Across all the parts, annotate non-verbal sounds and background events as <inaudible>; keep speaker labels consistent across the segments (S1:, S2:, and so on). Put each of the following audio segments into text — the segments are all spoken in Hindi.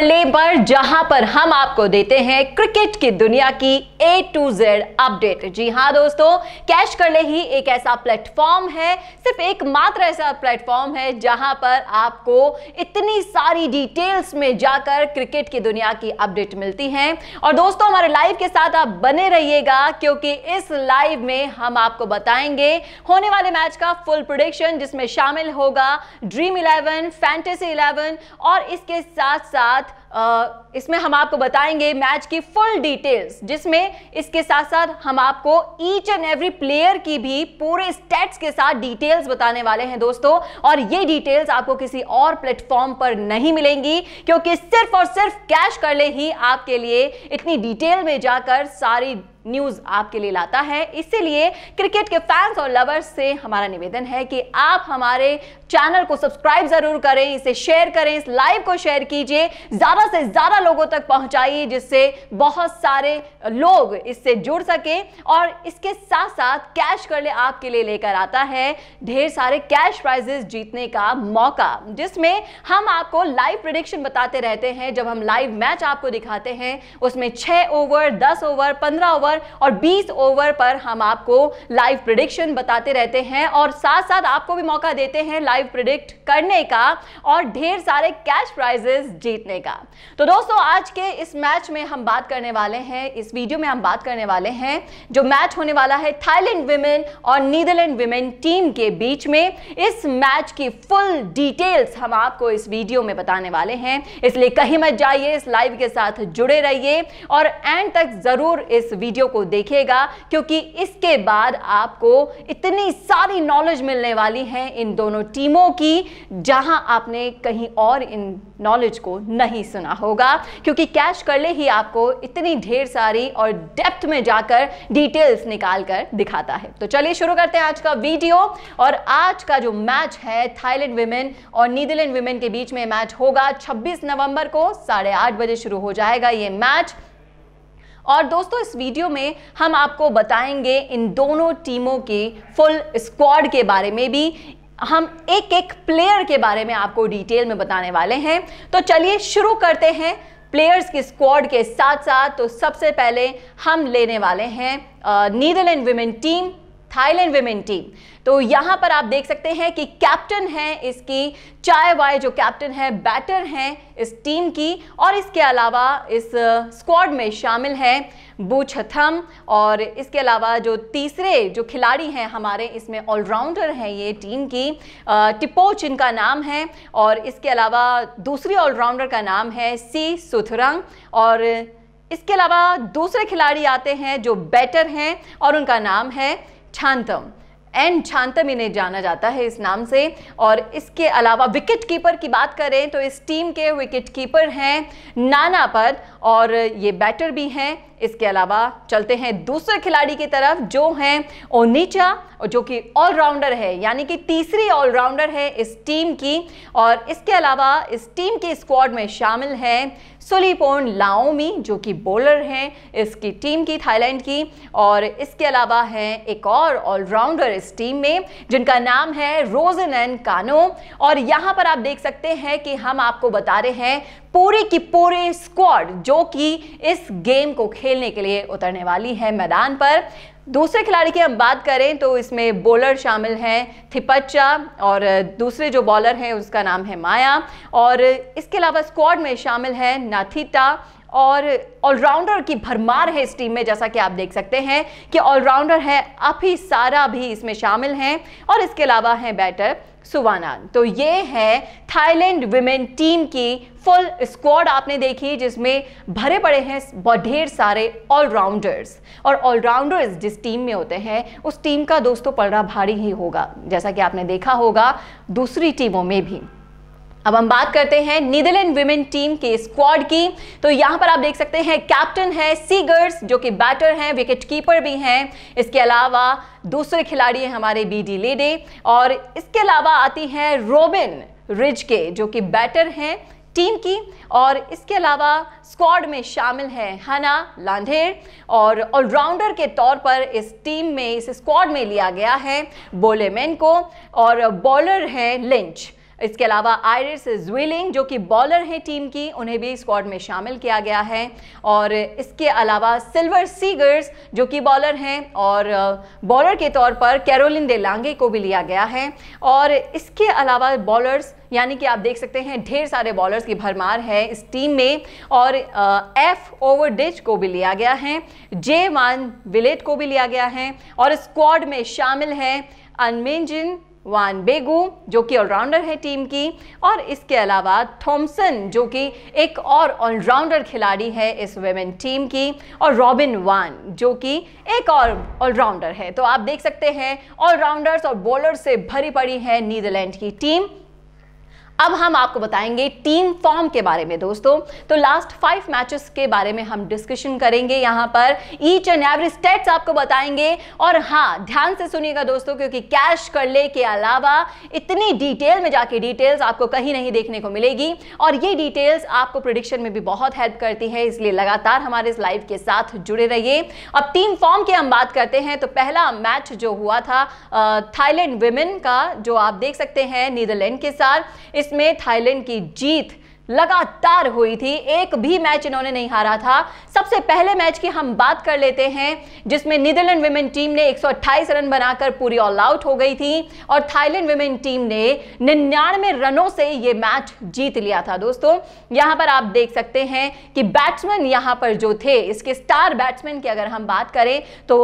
S1: Kimberly पर जहां पर हम आपको देते हैं क्रिकेट की दुनिया की ए टू जेड अपडेट जी हां दोस्तों कैश कर ले ही एक ऐसा प्लेटफॉर्म है सिर्फ एक मात्र ऐसा प्लेटफॉर्म है जहां पर आपको इतनी सारी डिटेल्स में जाकर क्रिकेट की दुनिया की अपडेट मिलती है और दोस्तों हमारे लाइव के साथ आप बने रहिएगा क्योंकि इस लाइव में हम आपको बताएंगे होने वाले मैच का फुल प्रोडिक्शन जिसमें शामिल होगा ड्रीम इलेवन फैंटेसी इलेवन और इसके साथ साथ इसमें हम आपको बताएंगे मैच की फुल डिटेल्स जिसमें इसके साथ साथ हम आपको ईच एंड एवरी प्लेयर की भी पूरे स्टेट्स के साथ डिटेल्स बताने वाले हैं दोस्तों और ये डिटेल्स आपको किसी और प्लेटफॉर्म पर नहीं मिलेंगी क्योंकि सिर्फ और सिर्फ कैश कर ले ही आपके लिए इतनी डिटेल में जाकर सारी न्यूज आपके लिए लाता है इसीलिए क्रिकेट के फैंस और लवर्स से हमारा निवेदन है कि आप हमारे चैनल को सब्सक्राइब जरूर करें इसे शेयर करें इस लाइव को शेयर कीजिए ज्यादा से ज्यादा लोगों तक पहुंचाइए जिससे बहुत सारे लोग इससे जुड़ सके और इसके साथ साथ कैश कर ले आपके लिए लेकर आता है ढेर सारे कैश प्राइजेस जीतने का मौका जिसमें हम आपको लाइव प्रिडिक्शन बताते रहते हैं जब हम लाइव मैच आपको दिखाते हैं उसमें छह ओवर दस ओवर पंद्रह ओवर ओवर और 20 ओवर पर हम आपको लाइव प्रिडिक्शन बताते रहते हैं और साथ साथ आपको भी मौका देते हैं लाइव प्रिडिक्ट करने का और ढेर सारे कैश प्राइजेस जीतने का तो दोस्तों आज के इस मैच में हम बात करने वाले हैं इस वीडियो में हम बात करने वाले हैं जो मैच होने वाला है थाईलैंड विमेन और नीदरलैंड विमेन टीम के बीच में इस मैच की फुल डिटेल्स हम आपको इस वीडियो में बताने वाले हैं इसलिए कहीं मत जाइए इस लाइव के साथ जुड़े रहिए और एंड तक जरूर इस वीडियो को देखिएगा क्योंकि इसके बाद आपको इतनी सारी नॉलेज मिलने वाली है इन दोनों टीमों की जहां आपने कहीं और इन नॉलेज को नहीं सुना होगा क्योंकि कैश ले ही आपको इतनी ढेर सारी और डेप्थ में जाकर डिटेल्स निकाल कर दिखाता है तो चलिए शुरू करते हैं आज का वीडियो और आज का जो मैच है थाईलैंड विमेन और नीदरलैंड विमेन के बीच में मैच होगा 26 नवंबर को साढ़े आठ बजे शुरू हो जाएगा ये मैच और दोस्तों इस वीडियो में हम आपको बताएंगे इन दोनों टीमों के फुल स्क्वाड के बारे में भी हम एक एक प्लेयर के बारे में आपको डिटेल में बताने वाले हैं तो चलिए शुरू करते हैं प्लेयर्स के स्क्वाड के साथ साथ तो सबसे पहले हम लेने वाले हैं Netherlands women team Thailand women team तो यहां पर आप देख सकते हैं कि कैप्टन है इसकी चाय वाय जो कैप्टन है बैटर हैं इस टीम की और इसके अलावा इस स्क्वाड में शामिल हैं बूछथम और इसके अलावा जो तीसरे जो खिलाड़ी हैं हमारे इसमें ऑलराउंडर हैं ये टीम की टिपोच इनका नाम है और इसके अलावा दूसरी ऑलराउंडर का नाम है सी सुथरंग और इसके अलावा दूसरे खिलाड़ी आते हैं जो बैटर हैं और उनका नाम है छांतम एन छांतम इन्हें जाना जाता है इस नाम से और इसके अलावा विकेट कीपर की बात करें तो इस टीम के विकेट कीपर हैं नानापद और ये बैटर भी हैं इसके अलावा चलते हैं दूसरे खिलाड़ी की तरफ जो हैं ओनीचा जो कि ऑलराउंडर है यानी कि तीसरी ऑलराउंडर है इस टीम की और इसके अलावा इस टीम के स्क्वाड में शामिल हैं सुलीपोन लाओमी जो कि बॉलर हैं इसकी टीम की थाईलैंड की और इसके अलावा हैं एक और ऑलराउंडर इस टीम में जिनका नाम है रोजन एन कानो और यहाँ पर आप देख सकते हैं कि हम आपको बता रहे हैं पूरे की पूरे स्क्वाड जो कि इस गेम को खेलने के लिए उतरने वाली है मैदान पर दूसरे खिलाड़ी की हम बात करें तो इसमें बॉलर शामिल हैं थिपच्चा और दूसरे जो बॉलर हैं उसका नाम है माया और इसके अलावा स्क्वाड में शामिल हैं नाथिता और ऑलराउंडर की भरमार है इस टीम में जैसा कि आप देख सकते हैं कि ऑलराउंडर है अभी सारा भी इसमें शामिल हैं और इसके अलावा हैं बैटर सुवानान तो ये है थाईलैंड विमेन टीम की फुल स्क्वाड आपने देखी जिसमें भरे पड़े हैं बहुत ढेर सारे ऑलराउंडर्स और ऑलराउंडर्स जिस टीम में होते हैं उस टीम का दोस्तों पलड़ा भारी ही होगा जैसा कि आपने देखा होगा दूसरी टीमों में भी अब हम बात करते हैं नीदरलैंड वुमेन टीम के स्क्वाड की तो यहाँ पर आप देख सकते हैं कैप्टन है सीगर्स जो कि बैटर हैं विकेट कीपर भी हैं इसके अलावा दूसरे खिलाड़ी हैं हमारे बी डी लेडे और इसके अलावा आती हैं रोबिन रिज के जो कि बैटर हैं टीम की और इसके अलावा स्क्वाड में शामिल हैं हना लांधेर और ऑलराउंडर के तौर पर इस टीम में इस स्क्वाड में लिया गया है बोलेमैन को और बॉलर हैं लिंच इसके अलावा आयरिस ज्वेलिंग जो कि बॉलर हैं टीम की उन्हें भी स्क्वाड में शामिल किया गया है और इसके अलावा सिल्वर सीगर्स जो कि बॉलर हैं और बॉलर के तौर पर कैरोलिन दे लांगे को भी लिया गया है और इसके अलावा बॉलर्स यानी कि आप देख सकते हैं ढेर सारे बॉलर्स की भरमार है इस टीम में और एफ ओवर डिच को भी लिया गया है जे वन विलेट को भी लिया गया है और स्क्वाड में शामिल हैं अनमेंजिन वान बेगू जो कि ऑलराउंडर है टीम की और इसके अलावा थॉमसन जो कि एक और ऑलराउंडर खिलाड़ी है इस वेमेन टीम की और रॉबिन वान जो कि एक और ऑलराउंडर है तो आप देख सकते हैं ऑलराउंडर्स और बॉलर से भरी पड़ी है नीदरलैंड की टीम अब हम आपको बताएंगे टीम फॉर्म के बारे में दोस्तों तो लास्ट फाइव मैचेस के बारे में हम डिस्कशन करेंगे यहाँ पर ईच एंड एवरी स्टेट्स आपको बताएंगे और हाँ ध्यान से सुनिएगा दोस्तों क्योंकि कैश कर ले के अलावा इतनी डिटेल में जाके डिटेल्स आपको कहीं नहीं देखने को मिलेगी और ये डिटेल्स आपको प्रोडिक्शन में भी बहुत हेल्प करती है इसलिए लगातार हमारे इस लाइव के साथ जुड़े रहिए अब टीम फॉर्म की हम बात करते हैं तो पहला मैच जो हुआ था थाईलैंड वेमेन का जो आप देख सकते हैं नीदरलैंड के साथ इस इसमें थाईलैंड की जीत लगातार हुई थी एक भी मैच इन्होंने नहीं हारा था सबसे पहले मैच की हम बात कर लेते हैं जिसमें नीदरलैंड वीमेन टीम ने 128 रन बनाकर पूरी ऑल आउट हो गई थी और थाईलैंड वीमेन टीम ने निन्यानवे रनों से ये मैच जीत लिया था दोस्तों यहां पर आप देख सकते हैं कि बैट्समैन यहां पर जो थे इसके स्टार बैट्समैन की अगर हम बात करें तो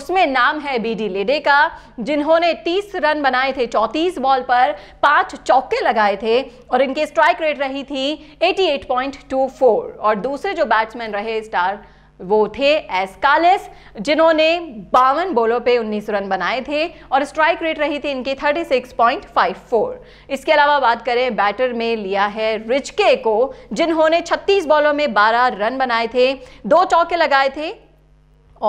S1: उसमें नाम है बी डी लेडे का जिन्होंने तीस रन बनाए थे चौतीस बॉल पर पांच चौके लगाए थे और इनके स्ट्राइक रेट रही रही थी 88.24 और दूसरे जो बैट्समैन रहे स्टार वो थे एस्कालेस जिन्होंने बावन बॉलों पे 19 रन बनाए थे और स्ट्राइक रेट रही थी इनकी 36.54 इसके अलावा बात करें बैटर में लिया है रिचके को जिन्होंने 36 बॉलों में 12 रन बनाए थे दो चौके लगाए थे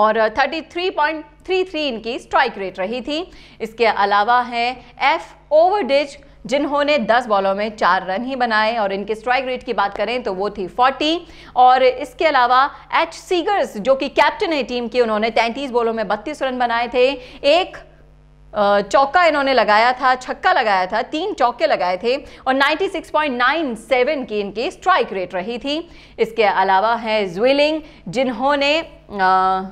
S1: और 33.33 इनकी स्ट्राइक रेट रही थी इसके अलावा है एफ ओवरडिज जिन्होंने 10 बॉलों में चार रन ही बनाए और इनके स्ट्राइक रेट की बात करें तो वो थी 40 और इसके अलावा एच सीगर्स जो कि कैप्टन है टीम की उन्होंने तैंतीस बॉलों में बत्तीस रन बनाए थे एक चौका इन्होंने लगाया था छक्का लगाया था तीन चौके लगाए थे और 96.97 की इनकी स्ट्राइक रेट रही थी इसके अलावा है ज्विलिंग जिन्होंने आ,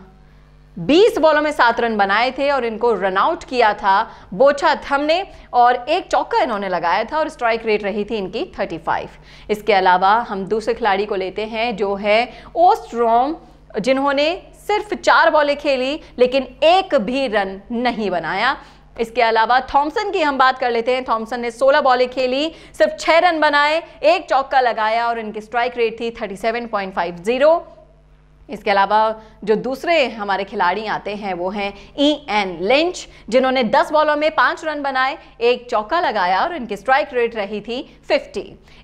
S1: 20 बॉलों में सात रन बनाए थे और इनको रन आउट किया था बोछा थम ने और एक चौका इन्होंने लगाया था और स्ट्राइक रेट रही थी इनकी 35 इसके अलावा हम दूसरे खिलाड़ी को लेते हैं जो है ओस्ट्रोम जिन्होंने सिर्फ चार बॉलें खेली लेकिन एक भी रन नहीं बनाया इसके अलावा थॉमसन की हम बात कर लेते हैं थॉमसन ने 16 बॉलें खेली सिर्फ छः रन बनाए एक चौका लगाया और इनकी स्ट्राइक रेट थी 37.50 इसके अलावा जो दूसरे हमारे खिलाड़ी आते हैं वो हैं ई एन लिंच जिन्होंने 10 बॉलों में पाँच रन बनाए एक चौका लगाया और इनकी स्ट्राइक रेट रही थी 50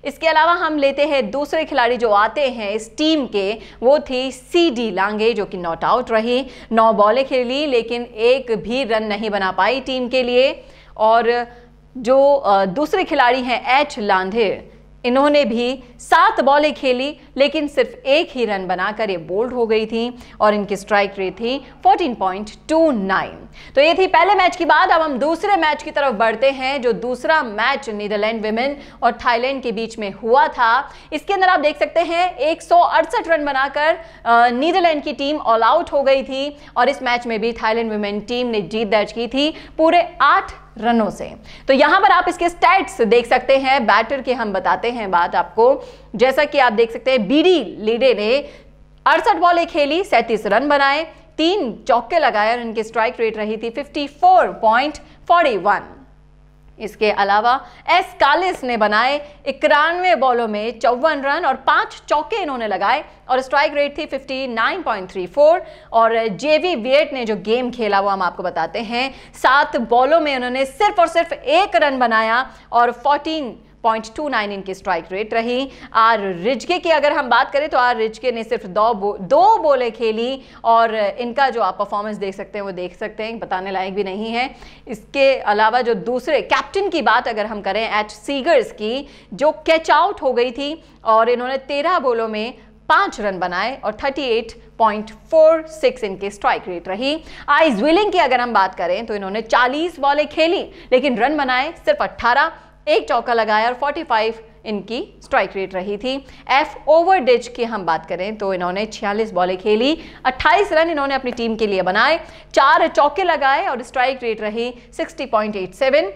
S1: इसके अलावा हम लेते हैं दूसरे खिलाड़ी जो आते हैं इस टीम के वो थी सी डी लांगे जो कि नॉट आउट रही नौ बॉलें खेली लेकिन एक भी रन नहीं बना पाई टीम के लिए और जो दूसरे खिलाड़ी हैं एच लांधे इन्होंने भी सात बॉलें खेली लेकिन सिर्फ एक ही रन बनाकर ये बोल्ड हो गई थी और इनकी स्ट्राइक रेट थी 14.29 तो ये थी पहले मैच की बात अब हम दूसरे मैच की तरफ बढ़ते हैं जो दूसरा मैच नीदरलैंड विमेन और थाईलैंड के बीच में हुआ था इसके अंदर आप देख सकते हैं एक रन बनाकर नीदरलैंड की टीम ऑल आउट हो गई थी और इस मैच में भी थाईलैंड विमेन टीम ने जीत दर्ज की थी पूरे आठ रनों से तो यहां पर आप इसके स्टैट्स देख सकते हैं बैटर के हम बताते हैं बात आपको जैसा कि आप देख सकते हैं बीडी लीडे ने अड़सठ बॉलें खेली सैंतीस रन बनाए तीन चौके लगाए और इनकी स्ट्राइक रेट रही थी वन इसके अलावा एस कालिस ने बनाए इक्यानवे बॉलों में चौवन रन और पांच चौके इन्होंने लगाए और स्ट्राइक रेट थी 59.34 और जेवी वियट ने जो गेम खेला वो हम आपको बताते हैं सात बॉलों में उन्होंने सिर्फ और सिर्फ एक रन बनाया और 14 पॉइंट टू नाइन इनकी स्ट्राइक रेट रही आर रिजके की अगर हम बात करें तो आर रिजके ने सिर्फ दो बो, दो बोले खेली और इनका जो आप परफॉर्मेंस देख सकते हैं वो देख सकते हैं बताने लायक भी नहीं है इसके अलावा जो दूसरे कैप्टन की बात अगर हम करें एच सीगर्स की जो कैच आउट हो गई थी और इन्होंने तेरह बोलों में पाँच रन बनाए और thirty eight point four six इनके स्ट्राइक रेट रही आइज विलिंग की अगर हम बात करें तो इन्होंने चालीस बॉलें खेली लेकिन रन बनाए सिर्फ अट्ठारह एक चौका लगाया और 45 इनकी स्ट्राइक रेट रही थी एफ ओवर डिच की हम बात करें तो इन्होंने 46 बॉलें खेली 28 रन इन्होंने अपनी टीम के लिए बनाए चार चौके लगाए और स्ट्राइक रेट रही 60.87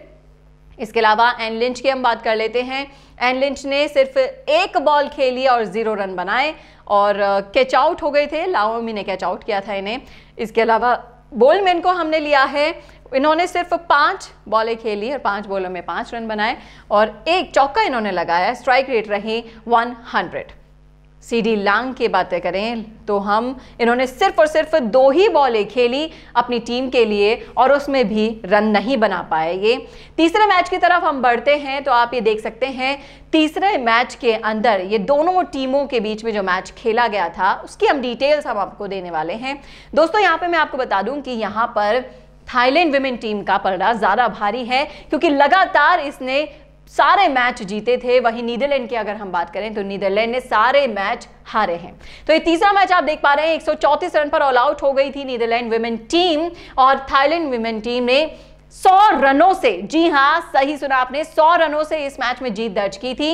S1: इसके अलावा एन लिंच की हम बात कर लेते हैं एन लिंच ने सिर्फ एक बॉल खेली और ज़ीरो रन बनाए और कैच आउट हो गए थे लाओमी ने कैच आउट किया था इन्हें इसके अलावा बोलमैन को हमने लिया है इन्होंने सिर्फ पांच बॉलें खेली और पांच बॉलों में पांच रन बनाए और एक चौका इन्होंने लगाया स्ट्राइक रेट रही 100 डी लांग की बातें करें तो हम इन्होंने सिर्फ और सिर्फ दो ही बॉलें खेली अपनी टीम के लिए और उसमें भी रन नहीं बना पाए ये तीसरे मैच की तरफ हम बढ़ते हैं तो आप ये देख सकते हैं तीसरे मैच के अंदर ये दोनों टीमों के बीच में जो मैच खेला गया था उसकी हम डिटेल्स हम आपको देने वाले हैं दोस्तों यहाँ पर मैं आपको बता दूँ कि यहाँ पर थाईलैंड विमेन टीम का पलड़ा ज़्यादा भारी है क्योंकि लगातार इसने सारे मैच जीते थे वहीं नीदरलैंड की अगर हम बात करें तो नीदरलैंड ने सारे मैच हारे हैं तो ये तीसरा मैच आप देख पा रहे हैं एक रन पर ऑल आउट हो गई थी नीदरलैंड विमेन टीम और थाईलैंड विमेन टीम ने सौ रनों से जी हां सही सुना आपने सौ रनों से इस मैच में जीत दर्ज की थी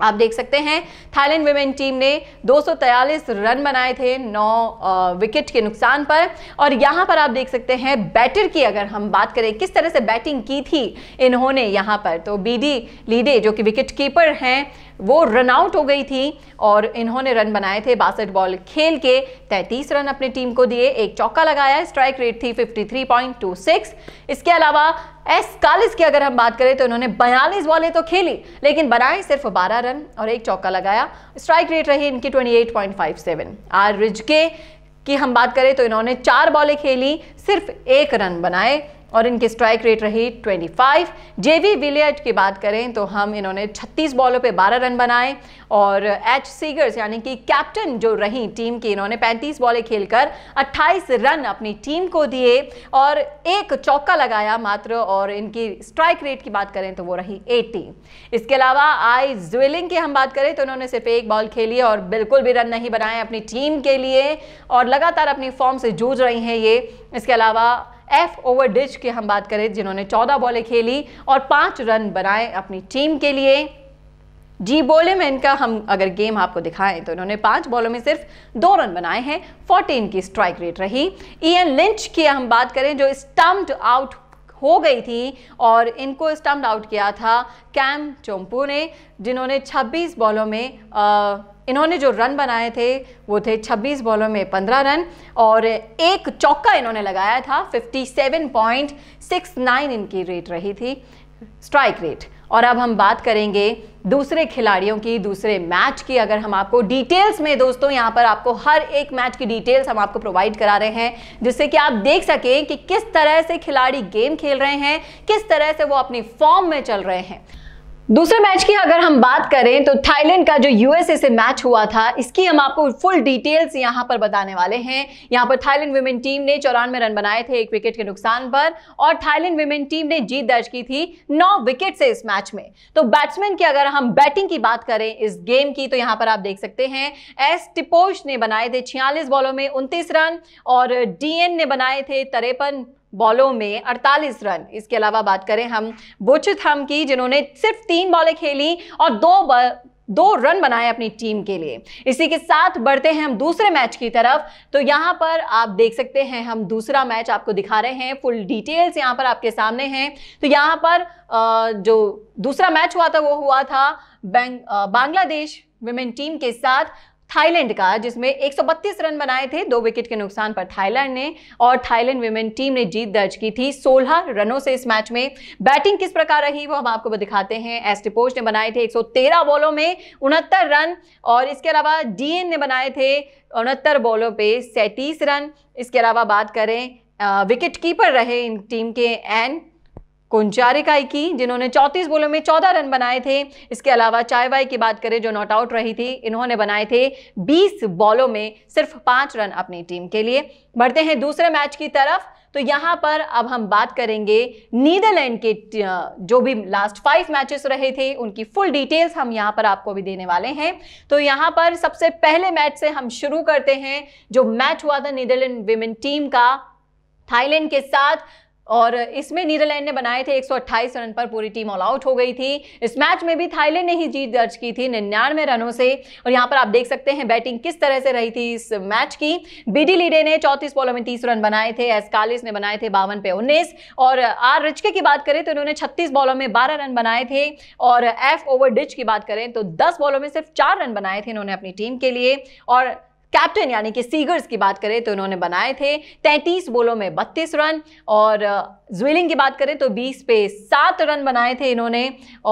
S1: आप देख सकते हैं थाईलैंड वुमेन टीम ने दो रन बनाए थे नौ विकेट के नुकसान पर और यहाँ पर आप देख सकते हैं बैटर की अगर हम बात करें किस तरह से बैटिंग की थी इन्होंने यहाँ पर तो बीडी लीडे जो कि विकेट कीपर हैं वो रन आउट हो गई थी और इन्होंने रन बनाए थे बासठ बॉल खेल के तैंतीस रन अपनी टीम को दिए एक चौका लगाया स्ट्राइक रेट थी 53.26 इसके अलावा एस कालिस की अगर हम बात करें तो इन्होंने बयालीस बॉलें तो खेली लेकिन बनाए सिर्फ 12 रन और एक चौका लगाया स्ट्राइक रेट रही इनकी 28.57 आर रिज के की हम बात करें तो इन्होंने चार बॉलें खेली सिर्फ एक रन बनाए और इनकी स्ट्राइक रेट रही 25 जेवी विलियट की बात करें तो हम इन्होंने 36 बॉलों पे 12 रन बनाए और एच सीगर्स यानी कि कैप्टन जो रही टीम की इन्होंने 35 बॉलें खेलकर 28 रन अपनी टीम को दिए और एक चौका लगाया मात्र और इनकी स्ट्राइक रेट की बात करें तो वो रही 80 इसके अलावा आई ज्वेलिंग की हम बात करें तो इन्होंने सिर्फ एक बॉल खेली और बिल्कुल भी रन नहीं बनाए अपनी टीम के लिए और लगातार अपनी फॉर्म से जूझ रही हैं ये इसके अलावा एफ ओवर डिच की हम बात करें जिन्होंने चौदह बॉलें खेली और पाँच रन बनाए अपनी टीम के लिए जी बोले में इनका हम अगर गेम आपको दिखाएं तो इन्होंने पांच बॉलों में सिर्फ दो रन बनाए हैं 14 की स्ट्राइक रेट रही ईएन लिंच की हम बात करें जो स्टम्प्ड आउट हो गई थी और इनको स्टम्प्ड आउट किया था कैम चोम्पू ने जिन्होंने 26 बॉलों में आ, इन्होंने जो रन बनाए थे वो थे 26 बॉलों में 15 रन और एक चौका इन्होंने लगाया था 57.69 इनकी रेट रही थी स्ट्राइक रेट और अब हम बात करेंगे दूसरे खिलाड़ियों की दूसरे मैच की अगर हम आपको डिटेल्स में दोस्तों यहाँ पर आपको हर एक मैच की डिटेल्स हम आपको प्रोवाइड करा रहे हैं जिससे कि आप देख सकें कि किस तरह से खिलाड़ी गेम खेल रहे हैं किस तरह से वो अपनी फॉर्म में चल रहे हैं दूसरे मैच की अगर हम बात करें तो थाईलैंड का जो यूएसए से मैच हुआ था इसकी हम आपको फुल डिटेल्स यहां पर बताने वाले हैं यहां पर थाईलैंड विमेन टीम ने चौरानवे रन बनाए थे एक विकेट के नुकसान पर और थाईलैंड वुमेन टीम ने जीत दर्ज की थी नौ विकेट से इस मैच में तो बैट्समैन की अगर हम बैटिंग की बात करें इस गेम की तो यहां पर आप देख सकते हैं एस टिपोश ने बनाए थे छियालीस बॉलों में उनतीस रन और डी ने बनाए थे तरेपन बॉलों में 48 रन इसके अलावा बात करें हम हम की जिन्होंने सिर्फ तीन बॉलें खेली और दो दो रन बनाए अपनी टीम के लिए इसी के साथ बढ़ते हैं हम दूसरे मैच की तरफ तो यहाँ पर आप देख सकते हैं हम दूसरा मैच आपको दिखा रहे हैं फुल डिटेल्स यहाँ पर आपके सामने हैं तो यहाँ पर जो दूसरा मैच हुआ था वो हुआ था बांग्लादेश विमेन टीम के साथ थाईलैंड का जिसमें 132 रन बनाए थे दो विकेट के नुकसान पर थाईलैंड ने और थाईलैंड वीमेन टीम ने जीत दर्ज की थी 16 रनों से इस मैच में बैटिंग किस प्रकार रही वो हम आपको दिखाते हैं एस टिपोज ने बनाए थे 113 बॉलों में उनहत्तर रन और इसके अलावा डीएन ने बनाए थे उनहत्तर बॉलों पे सैंतीस रन इसके अलावा बात करें विकेट कीपर रहे इन टीम के एन कोंचारिकाई की जिन्होंने 34 बोलों में 14 रन बनाए थे इसके अलावा चायवाई की बात करें जो नॉट आउट रही थी इन्होंने बनाए थे 20 बॉलों में सिर्फ पांच रन अपनी टीम के लिए बढ़ते हैं दूसरे मैच की तरफ तो यहां पर अब हम बात करेंगे नीदरलैंड के जो भी लास्ट फाइव मैचेस रहे थे उनकी फुल डिटेल्स हम यहाँ पर आपको भी देने वाले हैं तो यहां पर सबसे पहले मैच से हम शुरू करते हैं जो मैच हुआ था नीदरलैंड विमेन टीम का थाईलैंड के साथ और इसमें नीदरलैंड ने बनाए थे 128 रन पर पूरी टीम ऑल आउट हो गई थी इस मैच में भी थाईलैंड ने ही जीत दर्ज की थी निन्यानवे रनों से और यहाँ पर आप देख सकते हैं बैटिंग किस तरह से रही थी इस मैच की बीडी लीडे ने चौंतीस बॉलों में तीस रन बनाए थे एस कालिस ने बनाए थे बावन पे उन्नीस और आर रिचके की बात करें तो इन्होंने छत्तीस बॉलों में बारह रन बनाए थे और एफ ओवर डिच की बात करें तो दस बॉलों में सिर्फ चार रन बनाए थे इन्होंने अपनी टीम के लिए और कैप्टन यानी कि सीगर्स की बात करें तो इन्होंने बनाए थे 33 बॉलों में 32 रन और ज्वेलिंग की बात करें तो 20 पे 7 रन बनाए थे इन्होंने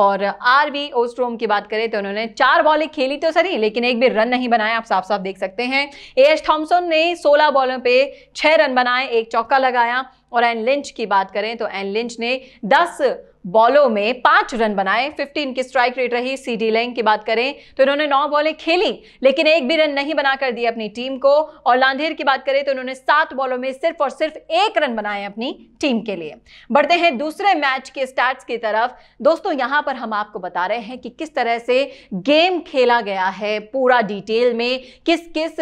S1: और आर वी ओस्ट्रोम की बात करें तो इन्होंने चार बॉलें खेली तो सही लेकिन एक भी रन नहीं बनाया आप साफ साफ देख सकते हैं ए एच थॉम्सन ने 16 बॉलों पे 6 रन बनाए एक चौका लगाया और एन लिंच की बात करें तो एन लिंच ने दस बॉलों में पांच रन बनाए 15 की स्ट्राइक रेट रही सी डी लैंग की बात करें तो इन्होंने नौ बॉलें खेली लेकिन एक भी रन नहीं बनाकर दी अपनी टीम को और लांधेर की बात करें तो इन्होंने सात बॉलों में सिर्फ और सिर्फ एक रन बनाए अपनी टीम के लिए बढ़ते हैं दूसरे मैच के स्टार्ट की तरफ दोस्तों यहां पर हम आपको बता रहे हैं कि किस तरह से गेम खेला गया है पूरा डिटेल में किस किस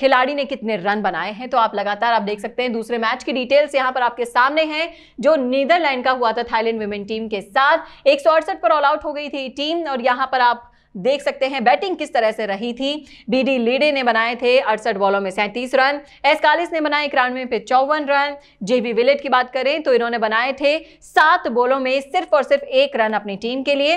S1: खिलाड़ी ने कितने रन बनाए हैं तो आप लगातार आप देख सकते हैं दूसरे मैच की डिटेल्स यहां पर आपके सामने हैं जो नीदरलैंड का हुआ था थाईलैंड इंडियन वुमेन टीम के साथ एक पर ऑल आउट हो गई थी टीम और यहां पर आप देख सकते हैं बैटिंग किस तरह से रही थी बीडी लीडे ने बनाए थे अड़सठ बॉलों में सैंतीस रन एस कालिस ने बनाए इक्यानवे पे चौवन रन जेबी विलेट की बात करें तो इन्होंने बनाए थे सात बॉलों में सिर्फ और सिर्फ एक रन अपनी टीम के लिए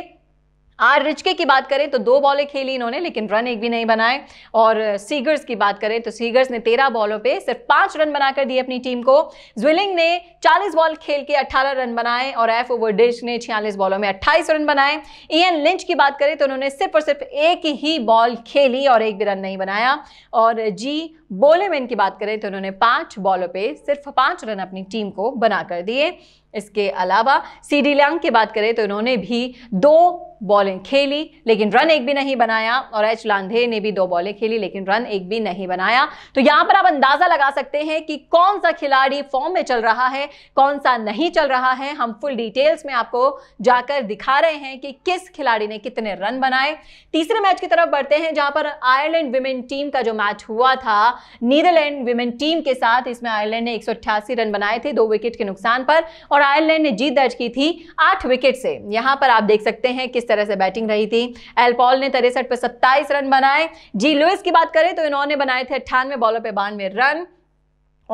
S1: आर रिचके की बात करें तो दो बॉलें खेली इन्होंने लेकिन रन एक भी नहीं बनाए और सीगर्स की बात करें तो सीगर्स ने तेरह बॉलों पे सिर्फ पांच रन बनाकर दिए अपनी टीम को ज्विलिंग ने चालीस बॉल खेल के अट्ठारह रन बनाए और एफ ओवर डिश ने छियालीस बॉलों में अट्ठाईस रन बनाए ईएन लिंच की बात करें तो उन्होंने सिर्फ और सिर्फ एक ही बॉल खेली और एक भी रन नहीं बनाया और जी बोलेमैन की बात करें तो उन्होंने पाँच बॉलों पर सिर्फ पाँच रन अपनी टीम को बनाकर दिए इसके अलावा सी डी लैंग की बात करें तो इन्होंने भी दो बॉलें खेली लेकिन रन एक भी नहीं बनाया और एच लांधे ने भी दो बॉलें खेली लेकिन रन एक भी नहीं बनाया तो यहां पर आप अंदाजा लगा सकते हैं कि कौन सा खिलाड़ी फॉर्म में चल रहा है कौन सा नहीं चल रहा है हम फुल डिटेल्स में आपको जाकर दिखा रहे हैं कि किस खिलाड़ी ने कितने रन बनाए तीसरे मैच की तरफ बढ़ते हैं जहां पर आयरलैंड विमेन टीम का जो मैच हुआ था नीदरलैंड विमेन टीम के साथ इसमें आयरलैंड ने एक रन बनाए थे दो विकेट के नुकसान पर और आयरलैंड ने जीत दर्ज की थी आठ विकेट से यहां पर आप देख सकते हैं किस तरह से बैटिंग रही थी एलपॉल ने तिरसठ पर सत्ताईस रन बनाए जी लुइस की बात करें तो इन्होंने बनाए थे अट्ठानवे बॉलों पर बानवे रन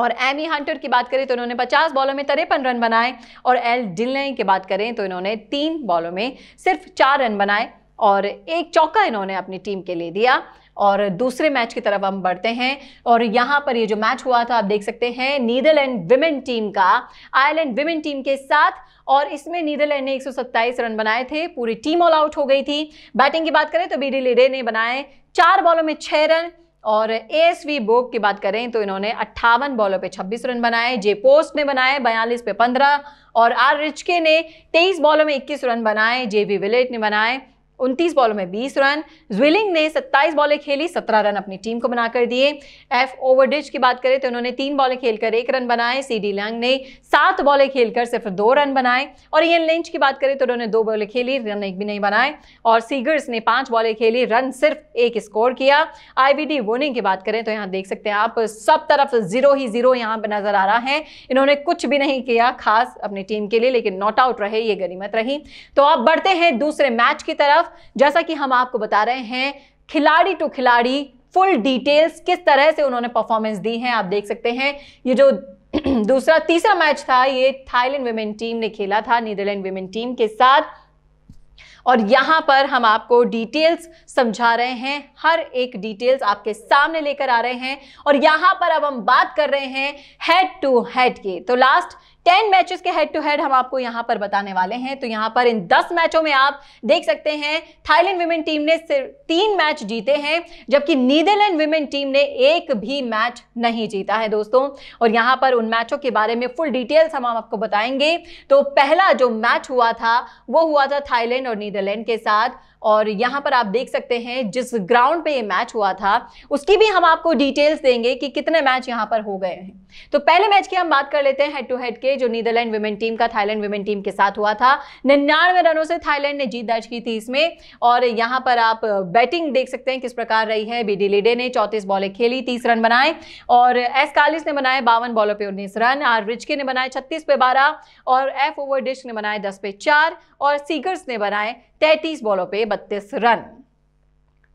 S1: और एमी हंटर की बात करें तो इन्होंने 50 बॉलों में तिरपन रन बनाए और एल डिल्ले की बात करें तो इन्होंने तीन बॉलों में सिर्फ चार रन बनाए और एक चौका इन्होंने अपनी टीम के लिए दिया और दूसरे मैच की तरफ हम बढ़ते हैं और यहाँ पर ये जो मैच हुआ था आप देख सकते हैं नीदरलैंड विमेन टीम का आयरलैंड विमेन टीम के साथ और इसमें नीदरलैंड ने एक रन बनाए थे पूरी टीम ऑल आउट हो गई थी बैटिंग की बात करें तो बी लिडे ने बनाए चार बॉलों में छः रन और एस वी बोग की बात करें तो इन्होंने अट्ठावन बॉलों पे 26 रन बनाए जे पोस्ट ने बनाए 42 पे 15 और आर रिचके ने 23 बॉलों में 21 रन बनाए जे वी विलेट ने बनाए उनतीस बॉलों में 20 रन ज्विलिंग ने 27 बॉलें खेली 17 रन अपनी टीम को बनाकर दिए एफ ओवरडिज की बात करें तो उन्होंने तीन बॉलें खेलकर एक रन बनाए सी डी लैंग ने सात बॉलें खेलकर सिर्फ दो रन बनाए और इन लिंच की बात करें तो उन्होंने दो बॉलें खेली रन एक भी नहीं बनाए और सीगर्स ने पांच बॉलें खेली रन सिर्फ एक स्कोर किया आईवीडी वोनिंग की बात करें तो यहाँ देख सकते हैं आप सब तरफ जीरो ही जीरो यहाँ नजर आ रहा है इन्होंने कुछ भी नहीं किया खास अपनी टीम के लिए लेकिन नॉट आउट रहे ये गनीमत रही तो आप बढ़ते हैं दूसरे मैच की तरफ जैसा कि हम आपको बता रहे हैं खिलाड़ी टू खिलाड़ी फुल डिटेल्स किस तरह से उन्होंने परफॉर्मेंस दी है आप देख सकते हैं ये जो <clears throat> दूसरा तीसरा मैच था ये थाईलैंड वेमेन टीम ने खेला था नीदरलैंड वेमेन टीम के साथ और यहां पर हम आपको डिटेल्स समझा रहे हैं हर एक डिटेल्स आपके सामने लेकर आ रहे हैं और यहां पर अब हम बात कर रहे हैं हेड टू हेड की तो लास्ट टेन मैचेस के हेड टू हेड हम आपको यहाँ पर बताने वाले हैं तो यहाँ पर इन दस मैचों में आप देख सकते हैं थाईलैंड विमेन टीम ने सिर्फ तीन मैच जीते हैं जबकि नीदरलैंड विमेन टीम ने एक भी मैच नहीं जीता है दोस्तों और यहां पर उन मैचों के बारे में फुल डिटेल्स हम आपको बताएंगे तो पहला जो मैच हुआ था वो हुआ था थाईलैंड और नीदरलैंड के साथ और यहाँ पर आप देख सकते हैं जिस ग्राउंड पे ये मैच हुआ था उसकी भी हम आपको डिटेल्स देंगे कि कितने मैच यहाँ पर हो गए हैं तो पहले मैच की हम बात कर लेते हैं हेड टू हेड के जो नीदरलैंड वुमेन टीम का थाईलैंड वुमेन टीम के साथ हुआ था निन्यानवे रनों से थाईलैंड ने जीत दर्ज की थी इसमें और यहाँ पर आप बैटिंग देख सकते हैं किस प्रकार रही है बी लेडे ने चौंतीस बॉलें खेली तीस रन बनाए और एस कालिस ने बनाए बावन बॉलों पर उन्नीस रन आर रिचके ने बनाए छत्तीस पे बारह और एफ ओवर डिश ने बनाए दस पे चार और सीकर्स ने बनाए तैतीस बॉलों पर बत्तीस रन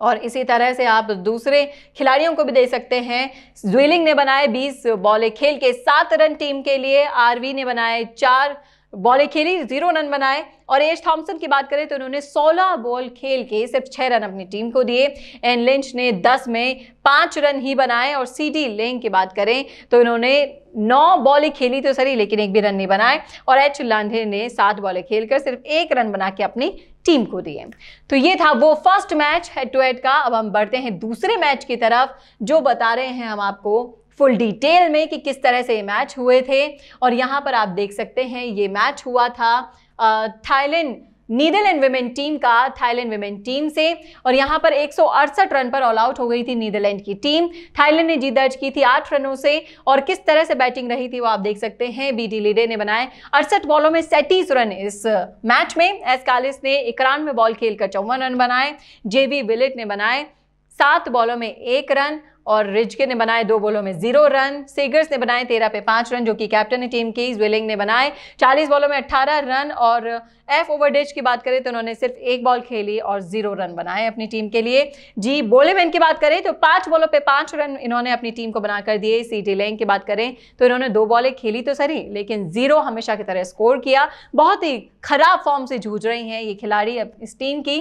S1: और इसी तरह से आप दूसरे खिलाड़ियों को भी दे सकते हैं ज्वेलिंग ने बनाए 20 बॉले खेल के सात रन टीम के लिए आरवी ने बनाए चार बॉले खेली जीरो रन बनाए और एश थॉम्सन की बात करें तो उन्होंने 16 बॉल खेल के सिर्फ छः रन अपनी टीम को दिए एन लिंच ने 10 में पाँच रन ही बनाए और सी डी लेंग की बात करें तो इन्होंने नौ बॉलें खेली तो सही लेकिन एक भी रन नहीं बनाए और एच लांधे ने सात बॉलें खेलकर सिर्फ एक रन बना के अपनी टीम को दिए तो ये था वो first match head to head का अब हम बढ़ते हैं दूसरे मैच की तरफ जो बता रहे हैं हम आपको फुल डिटेल में कि किस तरह से ये मैच हुए थे और यहाँ पर आप देख सकते हैं ये मैच हुआ था थाईलैंड नीदरलैंड वुमेन टीम का थाईलैंड वुमेन टीम से और यहाँ पर एक रन पर ऑल आउट हो गई थी नीदरलैंड की टीम थाईलैंड ने जीत दर्ज की थी आठ रनों से और किस तरह से बैटिंग रही थी वो आप देख सकते हैं बी डी लीडे ने बनाए अड़सठ बॉलों में सैंतीस रन इस मैच uh, में एस कालिस ने इक्यानवे बॉल खेलकर चौवन रन बनाए जेबी विलेट ने बनाए सात बॉलों में एक रन और रिजके ने बनाए दो बॉलों में जीरो रन सेगर्स ने बनाए तेरह पे पाँच रन जो कि कैप्टन है टीम की विलिंग ने बनाए चालीस बॉलों में अट्ठारह रन और एफ ओवरडेज की बात करें तो उन्होंने सिर्फ एक बॉल खेली और जीरो रन बनाए अपनी टीम के लिए जी बोलेमैन की बात करें तो पांच बॉलों पे पांच रन इन्होंने अपनी टीम को बनाकर दिए सी डी लैंग की बात करें तो इन्होंने दो बॉलें खेली तो सही लेकिन जीरो हमेशा की तरह स्कोर किया बहुत ही खराब फॉर्म से जूझ रही हैं ये खिलाड़ी अब इस टीम की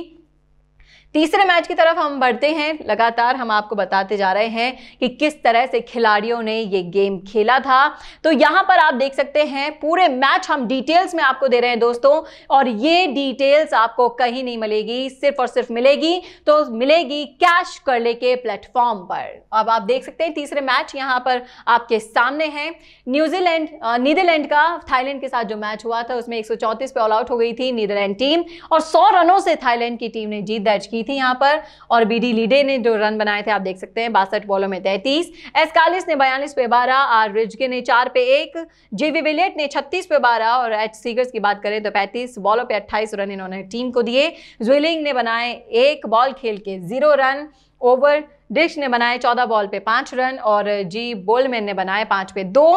S1: तीसरे मैच की तरफ हम बढ़ते हैं लगातार हम आपको बताते जा रहे हैं कि किस तरह से खिलाड़ियों ने ये गेम खेला था तो यहां पर आप देख सकते हैं पूरे मैच हम डिटेल्स में आपको दे रहे हैं दोस्तों और ये डिटेल्स आपको कहीं नहीं मिलेगी सिर्फ और सिर्फ मिलेगी तो मिलेगी कैश कर लेके प्लेटफॉर्म पर अब आप देख सकते हैं तीसरे मैच यहां पर आपके सामने है न्यूजीलैंड नीदरलैंड का थाईलैंड के साथ जो मैच हुआ था उसमें एक पे ऑल आउट हो गई थी नीदरलैंड टीम और सौ रनों से थाईलैंड की टीम ने जीत दर्ज की की थी यहाँ पर और बीडी लीडे ने जो रन बनाए थे आप देख सकते हैं बासठ बॉलों में तैतीस एस कालिस ने बयालीस पे बारह आर रिजगे ने चार पे एक जेवी विलियट ने छत्तीस पे बारह और एच सीगर्स की बात करें तो पैंतीस बॉलों पर अट्ठाईस रन इन्होंने टीम को दिए ज्वेलिंग ने बनाए एक बॉल खेल के जीरो रन ओवर डिश ने बनाए चौदह बॉल पे पांच रन और जी बोलमैन ने बनाए पांच पे दो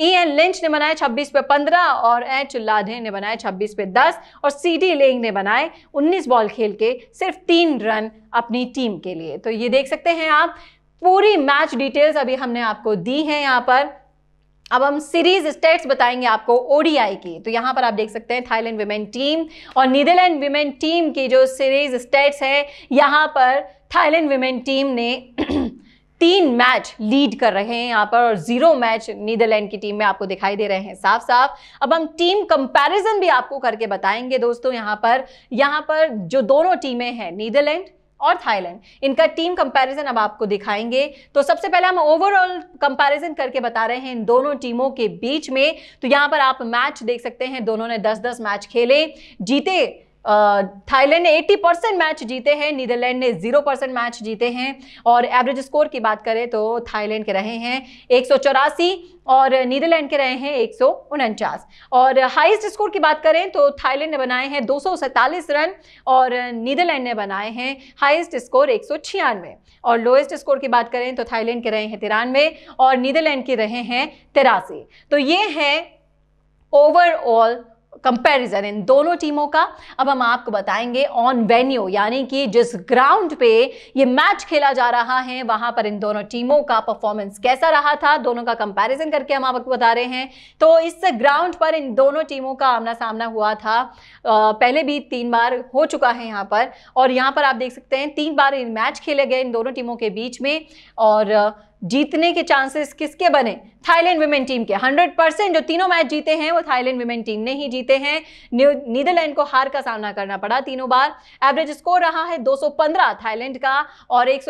S1: ई एन लिंच ने बनाए छब्बीस पे पंद्रह और एच लाधे ने बनाए छब्बीस पे दस और सी डी लेंग ने बनाए उन्नीस बॉल खेल के सिर्फ तीन रन अपनी टीम के लिए तो ये देख सकते हैं आप पूरी मैच डिटेल्स अभी हमने आपको दी है यहाँ पर अब हम सीरीज स्टेट्स बताएंगे आपको ओडीआई की तो यहाँ पर आप देख सकते हैं थाईलैंड वीमेन टीम और नीदरलैंड वीमेन टीम की जो सीरीज स्टेट्स है यहाँ पर थाईलैंड विमेन टीम ने <clears throat> तीन मैच लीड कर रहे हैं यहाँ पर और जीरो मैच नीदरलैंड की टीम में आपको दिखाई दे रहे हैं साफ साफ अब हम टीम कंपैरिजन भी आपको करके बताएंगे दोस्तों यहाँ पर यहाँ पर जो दोनों टीमें हैं नीदरलैंड और थाईलैंड इनका टीम कंपैरिजन अब आपको दिखाएंगे तो सबसे पहले हम ओवरऑल कंपैरिजन करके बता रहे हैं इन दोनों टीमों के बीच में तो यहाँ पर आप मैच देख सकते हैं दोनों ने 10-10 मैच खेले जीते थाईलैंड ने 80 परसेंट मैच जीते हैं नीदरलैंड ने 0 परसेंट मैच जीते हैं और एवरेज स्कोर की बात करें तो थाईलैंड के रहे हैं एक और नीदरलैंड के रहे हैं एक और हाईएस्ट स्कोर की बात करें तो थाईलैंड ने बनाए हैं दो रन और नीदरलैंड ने बनाए हैं हाईएस्ट स्कोर एक और लोएस्ट स्कोर की बात करें तो थाईलैंड के रहे हैं तिरानवे और नीदरलैंड के रहे हैं तिरासी तो ये है ओवरऑल कंपैरिजन इन दोनों टीमों का अब हम आपको बताएंगे ऑन वेन्यू यानी कि जिस ग्राउंड पे ये मैच खेला जा रहा है वहां पर इन दोनों टीमों का परफॉर्मेंस कैसा रहा था दोनों का कंपैरिजन करके हम आपको बता रहे हैं तो इस ग्राउंड पर इन दोनों टीमों का आमना सामना हुआ था आ, पहले भी तीन बार हो चुका है यहाँ पर और यहाँ पर आप देख सकते हैं तीन बार इन मैच खेले गए इन दोनों टीमों के बीच में और जीतने के चांसेस किसके बने थाईलैंड वुमेन टीम के 100 परसेंट जो तीनों मैच जीते हैं वो थाईलैंड वुमेन टीम ने ही जीते हैं नीदरलैंड को हार का सामना करना पड़ा तीनों बार एवरेज स्कोर रहा है 215 थाईलैंड का और एक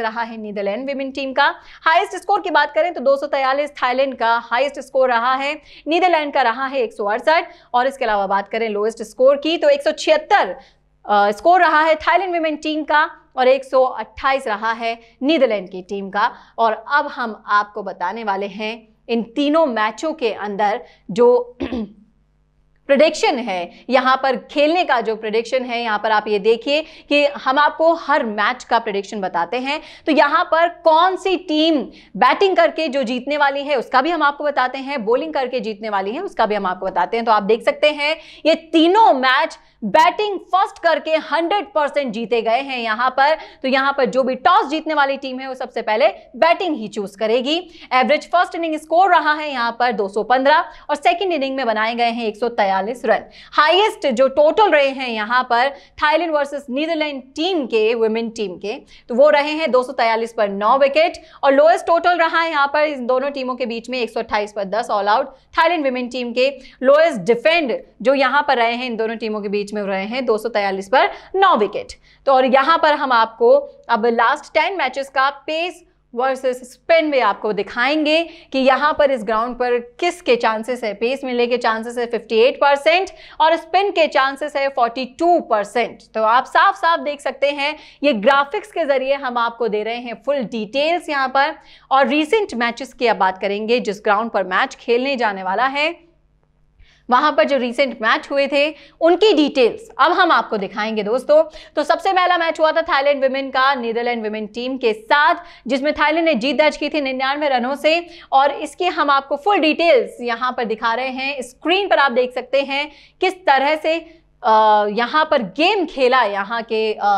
S1: रहा है नीदरलैंड वुमेन टीम का हाईएस्ट स्कोर की बात करें तो दो थाईलैंड का हाइस्ट स्कोर रहा है नीदरलैंड का रहा है एक और इसके अलावा बात करें लोएस्ट स्कोर की तो एक स्कोर रहा है थाईलैंड वुमेन टीम का और 128 रहा है नीदरलैंड की टीम का और अब हम आपको बताने वाले हैं इन तीनों मैचों के अंदर जो <clears throat> प्रडिक्शन है यहाँ पर खेलने का जो प्रडिक्शन है यहाँ पर आप ये देखिए कि हम आपको हर मैच का प्रडिक्शन बताते हैं तो यहाँ पर कौन सी टीम बैटिंग करके जो जीतने वाली है उसका भी हम आपको बताते हैं बॉलिंग करके जीतने वाली है उसका भी हम आपको बताते हैं तो आप देख सकते हैं ये तीनों मैच बैटिंग फर्स्ट करके 100% जीते गए हैं यहां पर तो यहां पर जो भी टॉस जीतने वाली टीम है वो सबसे पहले बैटिंग ही चूज करेगी एवरेज फर्स्ट इनिंग स्कोर रहा है यहां पर 215 और सेकंड इनिंग में बनाए गए हैं एक 142 रन हाईएस्ट जो टोटल रहे हैं यहां पर थाईलैंड वर्सेस नीदरलैंड टीम के वुमेन टीम के तो वो रहे हैं दो पर नौ विकेट और लोएस्ट टोटल रहा है यहां पर इन दोनों टीमों के बीच में एक पर दस all out Thailand women team के लोएस्ट डिफेंड जो यहां पर रहे हैं इन दोनों टीमों के बीच में रहे हैं दो पर नौ विकेट तो और यहां पर हम आपको अब लास्ट टेन मैचेस का पेस वर्सेस स्पिन में आपको दिखाएंगे कि यहाँ पर इस ग्राउंड पर किसके चांसेस है पेस मिलने के चांसेस है 58 परसेंट और स्पिन के चांसेस है 42 परसेंट तो आप साफ साफ देख सकते हैं ये ग्राफिक्स के जरिए हम आपको दे रहे हैं फुल डिटेल्स यहाँ पर और रिसेंट मैचेस की अब बात करेंगे जिस ग्राउंड पर मैच खेलने जाने वाला है वहां पर जो रिसेंट मैच हुए थे उनकी डिटेल्स अब हम आपको दिखाएंगे दोस्तों तो सबसे पहला मैच हुआ था थाईलैंड वुमेन का नीदरलैंड वुमेन टीम के साथ जिसमें थाईलैंड ने जीत दर्ज की थी निन्यानवे रनों से और इसके हम आपको फुल डिटेल्स यहाँ पर दिखा रहे हैं स्क्रीन पर आप देख सकते हैं किस तरह से यहाँ पर गेम खेला यहाँ के आ,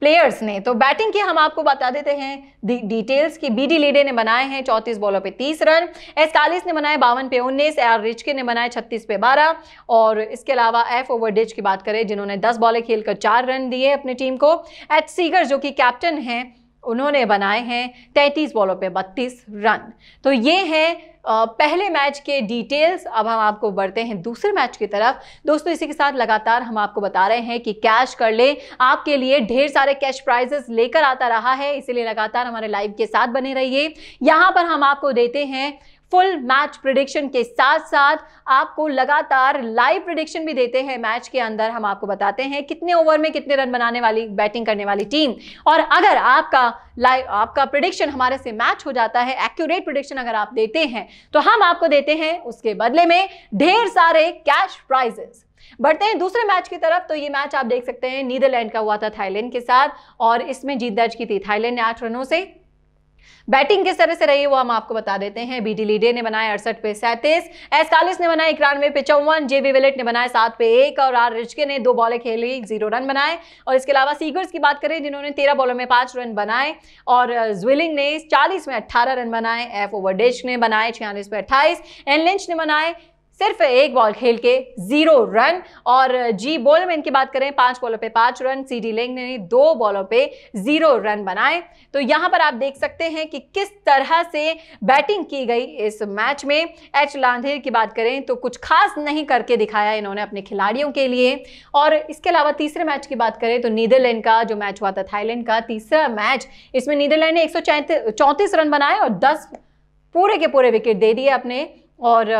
S1: प्लेयर्स ने तो बैटिंग की हम आपको बता देते हैं डिटेल्स की बी डी लीडे ने बनाए हैं चौंतीस बॉलों पे तीस रन एस कालीस ने बनाए बावन पे उन्नीस आर रिचके ने बनाए छत्तीस पे बारह और इसके अलावा एफ ओवर डिच की बात करें जिन्होंने दस बॉलें खेलकर चार रन दिए अपनी टीम को एच सीगर जो कि कैप्टन हैं उन्होंने बनाए हैं तैंतीस बॉलों पर बत्तीस रन तो ये हैं पहले मैच के डिटेल्स अब हम आपको बढ़ते हैं दूसरे मैच की तरफ दोस्तों इसी के साथ लगातार हम आपको बता रहे हैं कि कैश कर ले आपके लिए ढेर सारे कैश प्राइजेस लेकर आता रहा है इसीलिए लगातार हमारे लाइव के साथ बने रहिए यहाँ पर हम आपको देते हैं फुल मैच प्रिडिक्शन के साथ साथ आपको लगातार लाइव प्रिडिक्शन भी देते हैं मैच के अंदर हम आपको बताते हैं कितने ओवर में कितने रन बनाने वाली बैटिंग करने वाली टीम और अगर आपका लाइव आपका प्रिडिक्शन हमारे से मैच हो जाता है एक्यूरेट प्रिडिक्शन अगर आप देते हैं तो हम आपको देते हैं उसके बदले में ढेर सारे कैश प्राइजेस बढ़ते हैं दूसरे मैच की तरफ तो ये मैच आप देख सकते हैं नीदरलैंड का हुआ था थाईलैंड के साथ और इसमें जीत दर्ज की थी थाईलैंड ने आठ रनों से बैटिंग किस तरह से रही वो हम आपको बता देते हैं बीटी लीडे ने बनाया अड़सठ पे सैंतीस एस कालिस ने बनाया इक्यानवे पे चौवन जेबी विलेट ने बनाया सात पे एक और आर रिचके ने दो बॉलें खेली जीरो रन बनाए और इसके अलावा सीगर्स की बात करें जिन्होंने तेरह बॉलों में पांच रन बनाए और ज्विलिंग ने चालीस में अट्ठारह रन बनाए एफ ओवरडेश ने बनाए छियालीस पे अट्ठाईस एन लिंच ने बनाए सिर्फ एक बॉल खेल के जीरो रन और जी में इनकी बात करें पांच बॉलों पे पांच रन सी डी लेंग ने दो बॉलों पे जीरो रन बनाए तो यहां पर आप देख सकते हैं कि किस तरह से बैटिंग की गई इस मैच में एच लांधेर की बात करें तो कुछ खास नहीं करके दिखाया इन्होंने अपने खिलाड़ियों के लिए और इसके अलावा तीसरे मैच की बात करें तो नीदरलैंड का जो मैच हुआ था थाईलैंड का तीसरा मैच इसमें नीदरलैंड ने एक रन बनाए और दस पूरे के पूरे विकेट दे दिए अपने और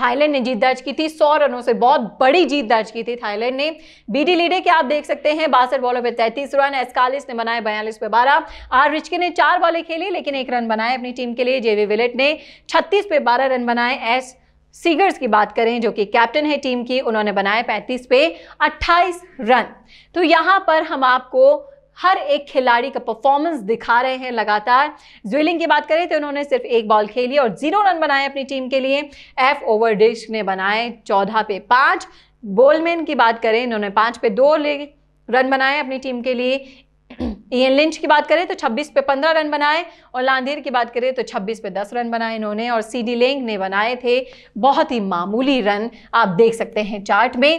S1: थाईलैंड ने जीत दर्ज की थी सौ रनों से बहुत बड़ी जीत दर्ज की थी थाईलैंड ने बीडी लीडे के आप देख सकते हैं बासठ बॉलों पे तैतीस रन एसकालिस ने बनाए बयालीस पे बारह आर रिचके ने चार बॉलें खेली लेकिन एक रन बनाए अपनी टीम के लिए जेवी विलेट ने छत्तीस पे बारह रन बनाए एस सीगर्स की बात करें जो कि कैप्टन है टीम की उन्होंने बनाए पैंतीस पे अट्ठाईस रन तो यहां पर हम आपको हर एक खिलाड़ी का परफॉर्मेंस दिखा रहे हैं लगातार ज्वेलिंग की बात करें तो उन्होंने सिर्फ एक बॉल खेली और जीरो रन बनाए अपनी टीम के लिए एफ ओवर डिश ने बनाए चौदह पे पाँच बोलमैन की बात करें इन्होंने पाँच पे दो रन बनाए अपनी टीम के लिए इन लिंच की बात करें तो 26 पे 15 रन बनाए और लांधेर की बात करें तो 26 पे 10 रन बनाए इन्होंने और सीडी लेंग ने बनाए थे बहुत ही मामूली रन आप देख सकते हैं चार्ट में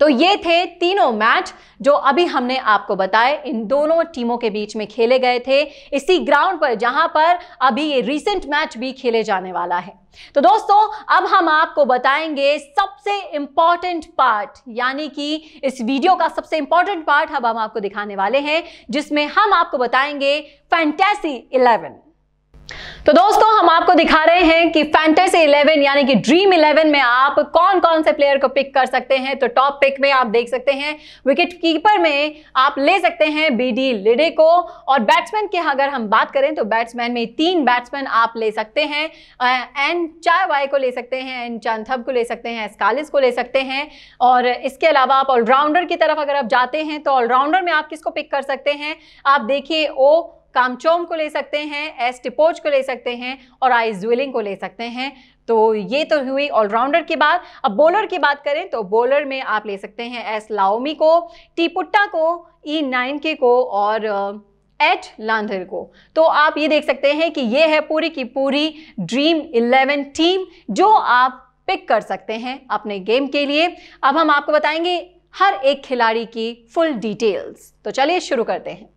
S1: तो ये थे तीनों मैच जो अभी हमने आपको बताए इन दोनों टीमों के बीच में खेले गए थे इसी ग्राउंड पर जहां पर अभी ये रिसेंट मैच भी खेले जाने वाला है तो दोस्तों अब हम आपको बताएंगे सबसे इंपॉर्टेंट पार्ट यानी कि इस वीडियो का सबसे इंपॉर्टेंट पार्ट अब हम आपको दिखाने वाले हैं जिसमें हम आपको बताएंगे फैंटेसी इलेवन तो दोस्तों हम आपको दिखा रहे हैं कि फैंटेसी 11 यानी कि ड्रीम 11 में आप कौन कौन से प्लेयर को पिक कर सकते हैं तो टॉप पिक में आप देख सकते हैं विकेट कीपर में आप ले सकते हैं बीडी लिडे को और बैट्समैन की अगर हम बात करें तो बैट्समैन में तीन बैट्समैन आप ले सकते हैं एन चाय वाई को ले सकते हैं एन चांथब को ले सकते हैं एसकालिस को ले सकते हैं और इसके अलावा आप ऑलराउंडर की तरफ अगर आप जाते हैं तो ऑलराउंडर में आप किसको पिक कर सकते हैं आप देखिए ओ कामचोम को ले सकते हैं एस टिपोच को ले सकते हैं और आई ज्वेलिंग को ले सकते हैं तो ये तो हुई ऑलराउंडर की बात अब बॉलर की बात करें तो बॉलर में आप ले सकते हैं एस लाओमी को टीपुट्टा को ई नाइन के को और एच लांधर को तो आप ये देख सकते हैं कि ये है पूरी की पूरी ड्रीम इलेवन टीम जो आप पिक कर सकते हैं अपने गेम के लिए अब हम आपको बताएंगे हर एक खिलाड़ी की फुल डिटेल्स तो चलिए शुरू करते हैं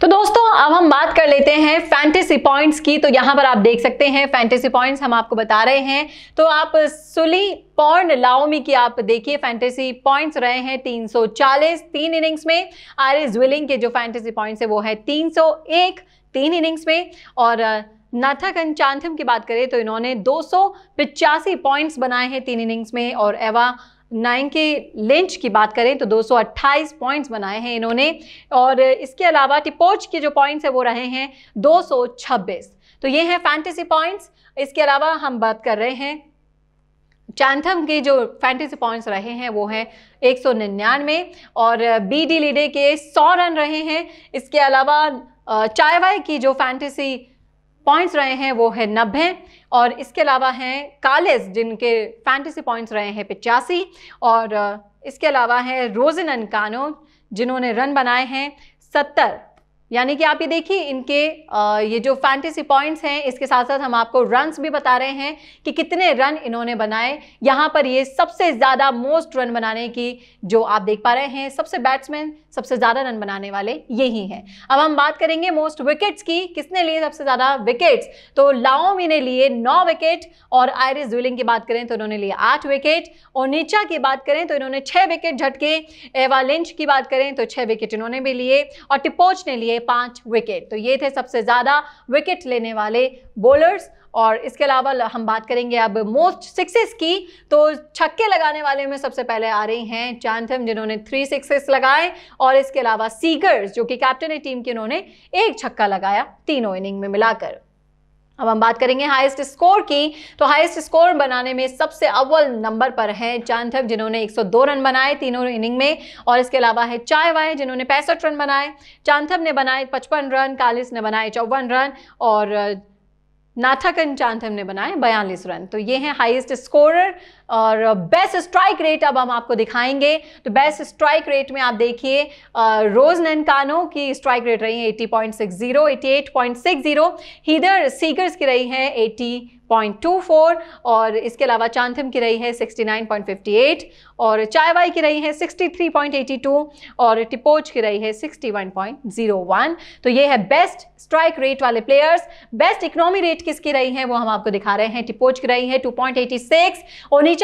S1: तो दोस्तों अब हम बात कर लेते हैं फैंटेसी पॉइंट्स की तो यहाँ पर आप देख सकते हैं फैंटेसी पॉइंट्स हम आपको बता रहे हैं तो आप सुली पॉर्न लाओमी की आप देखिए फैंटेसी पॉइंट्स रहे हैं 340 तीन इनिंग्स में आर एस विलिंग के जो फैंटेसी पॉइंट्स है वो है 301 तीन इनिंग्स में और नाथाकन चांथम की बात करें तो इन्होंने दो पॉइंट्स बनाए हैं तीन इनिंग्स में और एवा नाइन के लिंच की बात करें तो 228 पॉइंट्स बनाए हैं इन्होंने और इसके अलावा टिपोच के जो पॉइंट्स हैं वो रहे हैं 226 तो ये हैं फैंटेसी पॉइंट्स इसके अलावा हम बात कर रहे हैं चैंथम के जो फैंटेसी पॉइंट्स रहे हैं वो हैं एक सौ और बी डी लीडे के 100 रन रहे हैं इसके अलावा चायवाई की जो फैंटेसी पॉइंट्स रहे हैं वो है नब्बे और इसके अलावा हैं कालेज जिनके फैंटेसी पॉइंट्स रहे हैं पिचासी और इसके अलावा हैं रोजन अनकानो जिन्होंने रन बनाए हैं सत्तर यानी कि आप ये देखिए इनके ये जो फैंटेसी पॉइंट्स हैं इसके साथ साथ हम आपको रन्स भी बता रहे हैं कि कितने रन इन्होंने बनाए यहाँ पर ये सबसे ज़्यादा मोस्ट रन बनाने की जो आप देख पा रहे हैं सबसे बैट्समैन सबसे ज़्यादा रन बनाने वाले यही हैं अब हम बात करेंगे मोस्ट विकेट्स की किसने लिए सबसे ज़्यादा विकेट्स तो लाओमी ने लिए नौ विकेट और आयरिस ड्यूलिंग की बात करें तो इन्होंने लिए आठ विकेट और नीचा की बात करें तो इन्होंने छः विकेट झटके एवा लिंच की बात करें तो छः विकेट इन्होंने भी लिए और टिपोच ने लिए पांच विकेट तो ये थे सबसे ज़्यादा विकेट लेने वाले बॉलर्स और इसके अलावा हम बात करेंगे अब मोस्ट सिक्सेस की तो छक्के लगाने वाले में सबसे पहले आ रही हैं चांथम जिन्होंने थ्री सिक्सेस लगाए और इसके अलावा सीगर्स जो कि कैप्टन टीम के उन्होंने एक छक्का लगाया तीनों इनिंग में मिलाकर अब हम बात करेंगे हाईएस्ट स्कोर की तो हाईएस्ट स्कोर बनाने में सबसे अव्वल नंबर पर है चांथक जिन्होंने 102 रन बनाए तीनों इनिंग में और इसके अलावा है चाय वाय जिन्होंने पैंसठ रन बनाए जानथव ने बनाए पचपन रन कालिस ने बनाए चौवन रन और नाथाकन चांथम ने बनाए बयालीस रन तो ये हैं हाईएस्ट स्कोरर और बेस्ट स्ट्राइक रेट अब हम आपको दिखाएंगे तो बेस्ट स्ट्राइक रेट में आप देखिए रोज ननकानो की स्ट्राइक रेट रही है 80.60 88.60 हीदर सीगर्स की रही है 80.24 और इसके अलावा चांथम की रही है 69.58 और चायवाई की रही है 63.82 और टिपोच की रही है 61.01 तो ये है बेस्ट स्ट्राइक रेट वाले प्लेयर्स बेस्ट इकोनॉमी रेट किसकी रही है वो हम आपको दिखा रहे हैं टिपोच की रही है टू पॉइंट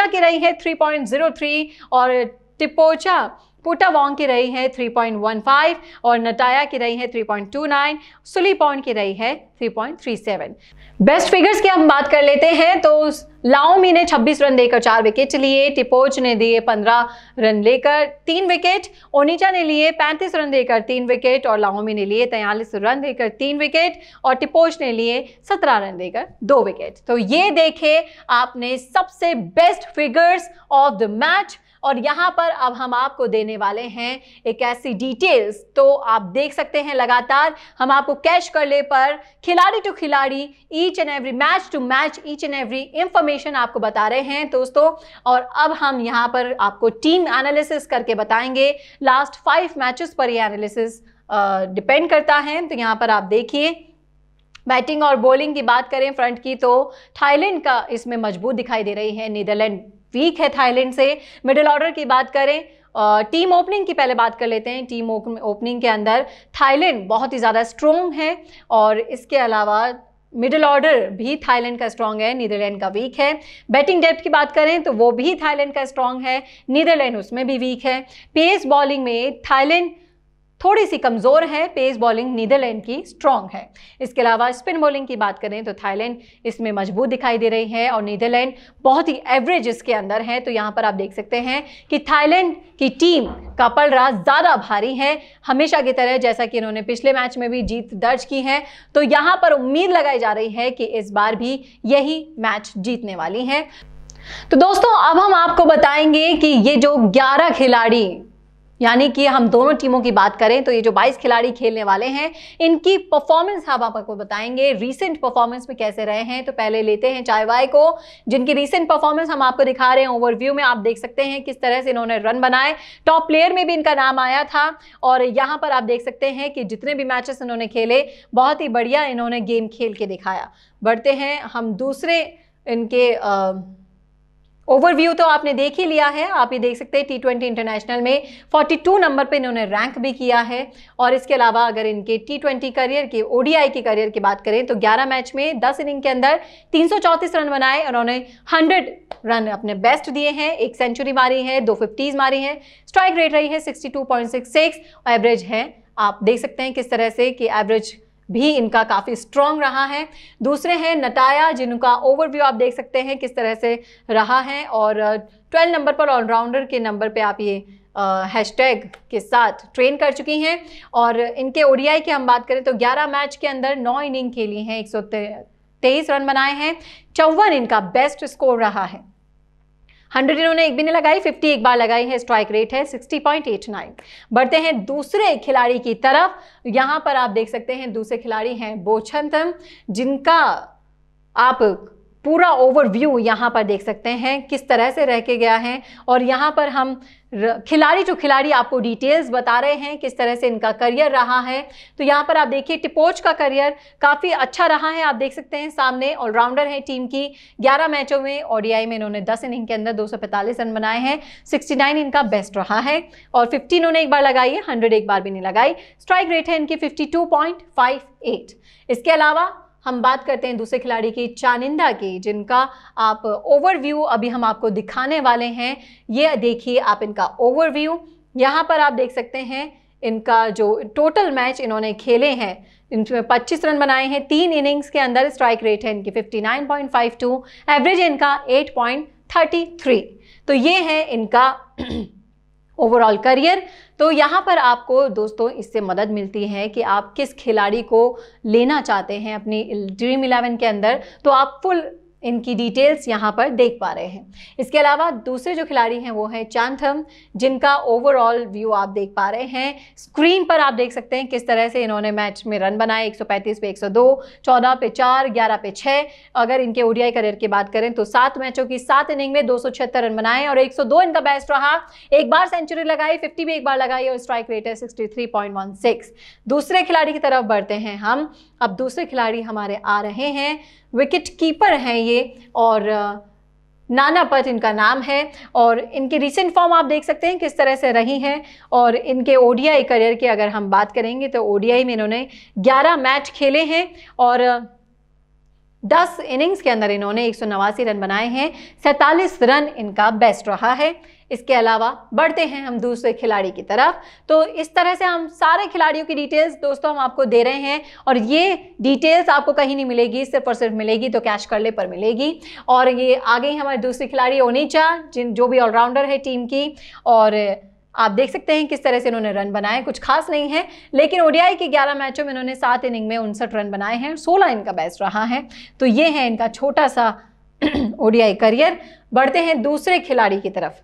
S1: ऊंचा रही है 3.03 और टिपोचा पुटा वॉन्ग की रही है 3.15 और नटाया की रही है 3.29 सुलीपॉन की रही है 3.37 बेस्ट फिगर्स की हम बात कर लेते हैं तो लाओमी ने 26 रन देकर चार विकेट लिए टिपोच ने दिए 15 रन लेकर तीन विकेट ओनिचा ने लिए 35 रन देकर तीन विकेट और लाओमी ने लिए तैंतालीस रन देकर तीन विकेट और टिपोच ने लिए 17 रन देकर दो विकेट तो ये देखे आपने सबसे best figures of the match और यहाँ पर अब हम आपको देने वाले हैं एक ऐसी डिटेल्स तो आप देख सकते हैं लगातार हम आपको कैश कर ले पर खिलाड़ी टू खिलाड़ी each and every match to match each and every information आपको बता रहे हैं दोस्तों और अब हम यहाँ पर आपको टीम एनालिसिस करके बताएंगे लास्ट फाइव मैचेस पर ये एनालिसिस डिपेंड करता है तो यहाँ पर आप देखिए बैटिंग और बॉलिंग की बात करें फ्रंट की तो थाईलैंड का इसमें मजबूत दिखाई दे रही है नीदरलैंड वीक है थाईलैंड से मिडिल ऑर्डर की बात करें टीम ओपनिंग की पहले बात कर लेते हैं टीम ओपनिंग के अंदर थाईलैंड बहुत ही ज़्यादा स्ट्रोंग है और इसके अलावा मिडिल ऑर्डर भी थाईलैंड का स्ट्रांग है नीदरलैंड का वीक है बैटिंग डेप्थ की बात करें तो वो भी थाईलैंड का स्ट्रांग है नीदरलैंड उसमें भी वीक है पेस बॉलिंग में थाईलैंड थोड़ी सी कमज़ोर है पेस बॉलिंग नीदरलैंड की स्ट्रांग है इसके अलावा स्पिन बॉलिंग की बात करें तो थाईलैंड इसमें मजबूत दिखाई दे रही है और नीदरलैंड बहुत ही एवरेज इसके अंदर है तो यहाँ पर आप देख सकते हैं कि थाईलैंड की टीम का रहा ज़्यादा भारी है हमेशा की तरह जैसा कि इन्होंने पिछले मैच में भी जीत दर्ज की है तो यहाँ पर उम्मीद लगाई जा रही है कि इस बार भी यही मैच जीतने वाली है तो दोस्तों अब हम आपको बताएंगे कि ये जो 11 खिलाड़ी यानी कि हम दोनों टीमों की बात करें तो ये जो 22 खिलाड़ी खेलने वाले हैं इनकी परफॉर्मेंस हम आपको बताएंगे रीसेंट परफॉर्मेंस में कैसे रहे हैं तो पहले लेते हैं वाई को जिनकी रीसेंट परफॉर्मेंस हम आपको दिखा रहे हैं ओवरव्यू में आप देख सकते हैं किस तरह से इन्होंने रन बनाए टॉप प्लेयर में भी इनका नाम आया था और यहाँ पर आप देख सकते हैं कि जितने भी मैचेस इन्होंने खेले बहुत ही बढ़िया इन्होंने गेम खेल के दिखाया बढ़ते हैं हम दूसरे इनके आ, ओवरव्यू तो आपने देख ही लिया है आप ये देख सकते हैं टी ट्वेंटी इंटरनेशनल में 42 नंबर पे इन्होंने रैंक भी किया है और इसके अलावा अगर इनके टी ट्वेंटी करियर के ओडीआई के करियर की बात करें तो 11 मैच में 10 इनिंग के अंदर तीन रन बनाए उन्होंने 100 रन अपने बेस्ट दिए हैं एक सेंचुरी मारी है दो फिफ्टीज़ मारी हैं स्ट्राइक रेट रही है सिक्सटी एवरेज है आप देख सकते हैं किस तरह से कि एवरेज भी इनका काफ़ी स्ट्रॉन्ग रहा है दूसरे हैं नटाया जिनका ओवरव्यू आप देख सकते हैं किस तरह से रहा है और ट्वेल्व नंबर पर ऑलराउंडर के नंबर पे आप ये हैशटैग के साथ ट्रेन कर चुकी हैं और इनके ओडीआई की हम बात करें तो 11 मैच के अंदर 9 इनिंग खेली हैं एक रन बनाए हैं चौवन इनका बेस्ट स्कोर रहा है हंड्रेड इन्होंने एक भी नहीं लगाई फिफ्टी एक बार लगाई है स्ट्राइक रेट है सिक्सटी पॉइंट एट नाइन बढ़ते हैं दूसरे खिलाड़ी की तरफ यहाँ पर आप देख सकते हैं दूसरे खिलाड़ी हैं बोछंतम जिनका आप पूरा ओवरव्यू यहाँ पर देख सकते हैं किस तरह से रह के गया है और यहाँ पर हम खिलाड़ी जो खिलाड़ी आपको डिटेल्स बता रहे हैं किस तरह से इनका करियर रहा है तो यहाँ पर आप देखिए टिपोच का करियर काफ़ी अच्छा रहा है आप देख सकते हैं सामने ऑलराउंडर हैं टीम की 11 मैचों में ओडीआई में इन्होंने 10 इनिंग के अंदर 245 रन बनाए हैं 69 इनका बेस्ट रहा है और फिफ्टी इन्होंने एक बार लगाई है हंड्रेड एक बार भी नहीं लगाई स्ट्राइक रेट है इनकी फिफ्टी इसके अलावा हम बात करते हैं दूसरे खिलाड़ी की चानिंदा की जिनका आप ओवरव्यू अभी हम आपको दिखाने वाले हैं ये देखिए आप इनका ओवरव्यू यहाँ पर आप देख सकते हैं इनका जो टोटल मैच इन्होंने खेले हैं इनमें 25 रन बनाए हैं तीन इनिंग्स के अंदर स्ट्राइक रेट है इनकी 59.52 एवरेज इनका 8.33 तो ये है इनका ओवरऑल करियर तो यहाँ पर आपको दोस्तों इससे मदद मिलती है कि आप किस खिलाड़ी को लेना चाहते हैं अपनी ड्रीम इलेवन के अंदर तो आप फुल इनकी डिटेल्स यहाँ पर देख पा रहे हैं इसके अलावा दूसरे जो खिलाड़ी हैं वो हैं चांथम जिनका ओवरऑल व्यू आप देख पा रहे हैं स्क्रीन पर आप देख सकते हैं किस तरह से इन्होंने मैच में रन बनाए 135 पे 102, 14 पे 4, 11 पे 6 अगर इनके ओडीआई करियर की बात करें तो सात मैचों की सात इनिंग में दो रन बनाए और एक इनका बेस्ट रहा एक बार सेंचुरी लगाई फिफ्टी भी एक बार लगाई और स्ट्राइक रेट है सिक्सटी दूसरे खिलाड़ी की तरफ बढ़ते हैं हम अब दूसरे खिलाड़ी हमारे आ रहे हैं विकेट कीपर हैं ये और नाना पट इनका नाम है और इनकी रिसेंट फॉर्म आप देख सकते हैं किस तरह से रही हैं और इनके ओडीआई करियर की अगर हम बात करेंगे तो ओडीआई में इन्होंने 11 मैच खेले हैं और 10 इनिंग्स के अंदर इन्होंने एक रन बनाए हैं सैंतालीस रन इनका बेस्ट रहा है इसके अलावा बढ़ते हैं हम दूसरे खिलाड़ी की तरफ तो इस तरह से हम सारे खिलाड़ियों की डिटेल्स दोस्तों हम आपको दे रहे हैं और ये डिटेल्स आपको कहीं नहीं मिलेगी सिर्फ और सिर्फ मिलेगी तो कैश ले पर मिलेगी और ये आगे ही हमारे दूसरे खिलाड़ी ओनीचा जिन जो भी ऑलराउंडर है टीम की और आप देख सकते हैं किस तरह से इन्होंने रन बनाए कुछ खास नहीं है लेकिन ओडियाई के 11 मैचों में इन्होंने सात इनिंग में उनसठ रन बनाए हैं सोलह इनका बेस्ट रहा है तो ये है इनका छोटा सा ओडियाई <clears throat> करियर बढ़ते हैं दूसरे खिलाड़ी की तरफ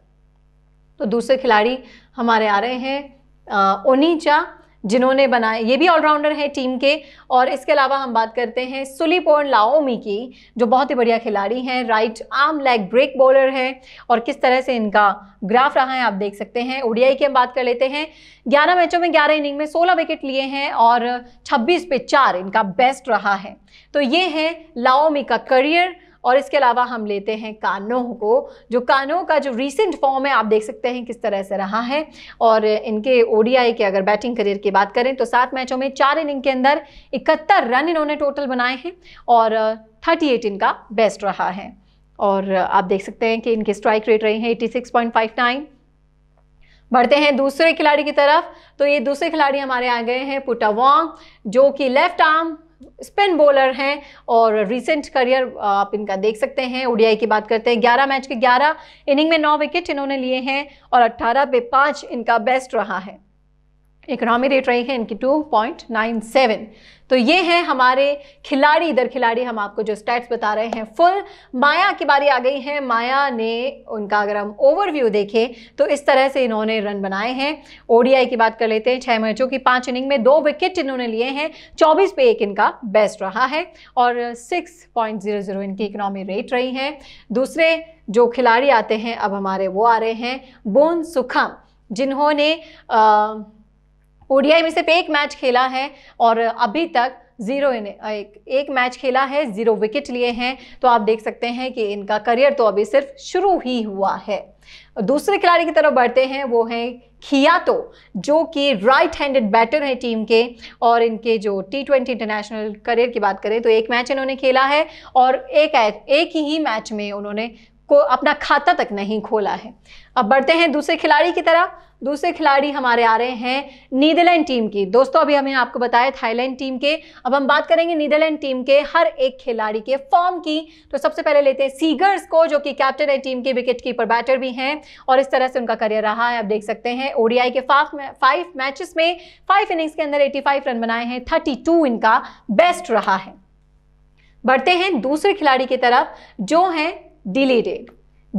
S1: तो दूसरे खिलाड़ी हमारे आ रहे हैं ओनीचा जिन्होंने बनाए ये भी ऑलराउंडर हैं टीम के और इसके अलावा हम बात करते हैं सुलीपोर्न लाओमी की जो बहुत ही बढ़िया खिलाड़ी हैं right arm leg break bowler हैं और किस तरह से इनका ग्राफ रहा है आप देख सकते हैं ओडीआई की हम बात कर लेते हैं 11 मैचों में 11 इनिंग में 16 विकेट लिए हैं और 26 पे चार इनका बेस्ट रहा है तो ये है लाओमी का करियर और इसके अलावा हम लेते हैं कानों को जो कानों का जो रिसेंट फॉर्म है आप देख सकते हैं किस तरह से रहा है और इनके ओडीआई के अगर बैटिंग करियर की बात करें तो सात मैचों में चार इनिंग के अंदर इकहत्तर रन इन्होंने टोटल बनाए हैं और थर्टी एट इनका बेस्ट रहा है और आप देख सकते हैं कि इनके स्ट्राइक रेट रही हैं 86.59 बढ़ते हैं दूसरे खिलाड़ी की तरफ तो ये दूसरे खिलाड़ी हमारे आ गए हैं पुटावांग जो कि लेफ्ट आर्म स्पिन बॉलर हैं और रिसेंट करियर आप इनका देख सकते हैं ओडीआई की बात करते हैं 11 मैच के 11 इनिंग में 9 विकेट इन्होंने लिए हैं और 18 पे 5 इनका बेस्ट रहा है इकोनॉमी रेट रही है इनकी 2.97 तो ये है हमारे खिलाड़ी इधर खिलाड़ी हम आपको जो स्टैट्स बता रहे हैं फुल माया की बारी आ गई है माया ने उनका अगर हम ओवरव्यू देखें तो इस तरह से इन्होंने रन बनाए हैं ओडीआई की बात कर लेते हैं छः मैचों की पाँच इनिंग में दो विकेट इन्होंने लिए हैं चौबीस पे एक इनका बेस्ट रहा है और सिक्स पॉइंट जीरो जीरो इनकी इकोनॉमी रेट रही है दूसरे जो खिलाड़ी आते हैं अब हमारे वो आ रहे हैं बोन सुखम जिन्होंने आ, ओडीआई में सिर्फ एक मैच खेला है और अभी तक जीरो इन एक, एक मैच खेला है जीरो विकेट लिए हैं तो आप देख सकते हैं कि इनका करियर तो अभी सिर्फ शुरू ही हुआ है दूसरे खिलाड़ी की तरफ बढ़ते हैं वो हैं खियातो जो कि राइट हैंडेड बैटर हैं टीम के और इनके जो टी ट्वेंटी इंटरनेशनल करियर की बात करें तो एक मैच इन्होंने खेला है और एक एक ही मैच में उन्होंने को अपना खाता तक नहीं खोला है अब बढ़ते हैं दूसरे खिलाड़ी की तरफ दूसरे खिलाड़ी हमारे आ रहे हैं नीदरलैंड टीम की दोस्तों अभी हमें आपको बताया थाईलैंड टीम के अब हम बात करेंगे नीदरलैंड टीम के हर एक खिलाड़ी के फॉर्म की तो सबसे पहले लेते हैं सीगर्स को जो कि कैप्टन है टीम के विकेट कीपर बैटर भी हैं और इस तरह से उनका करियर रहा है आप देख सकते हैं ओडीआई के फाइव मैचेस में फाइव इनिंग्स के अंदर एटी रन बनाए हैं थर्टी इनका बेस्ट रहा है बढ़ते हैं दूसरे खिलाड़ी की तरफ जो हैं डिलीडेड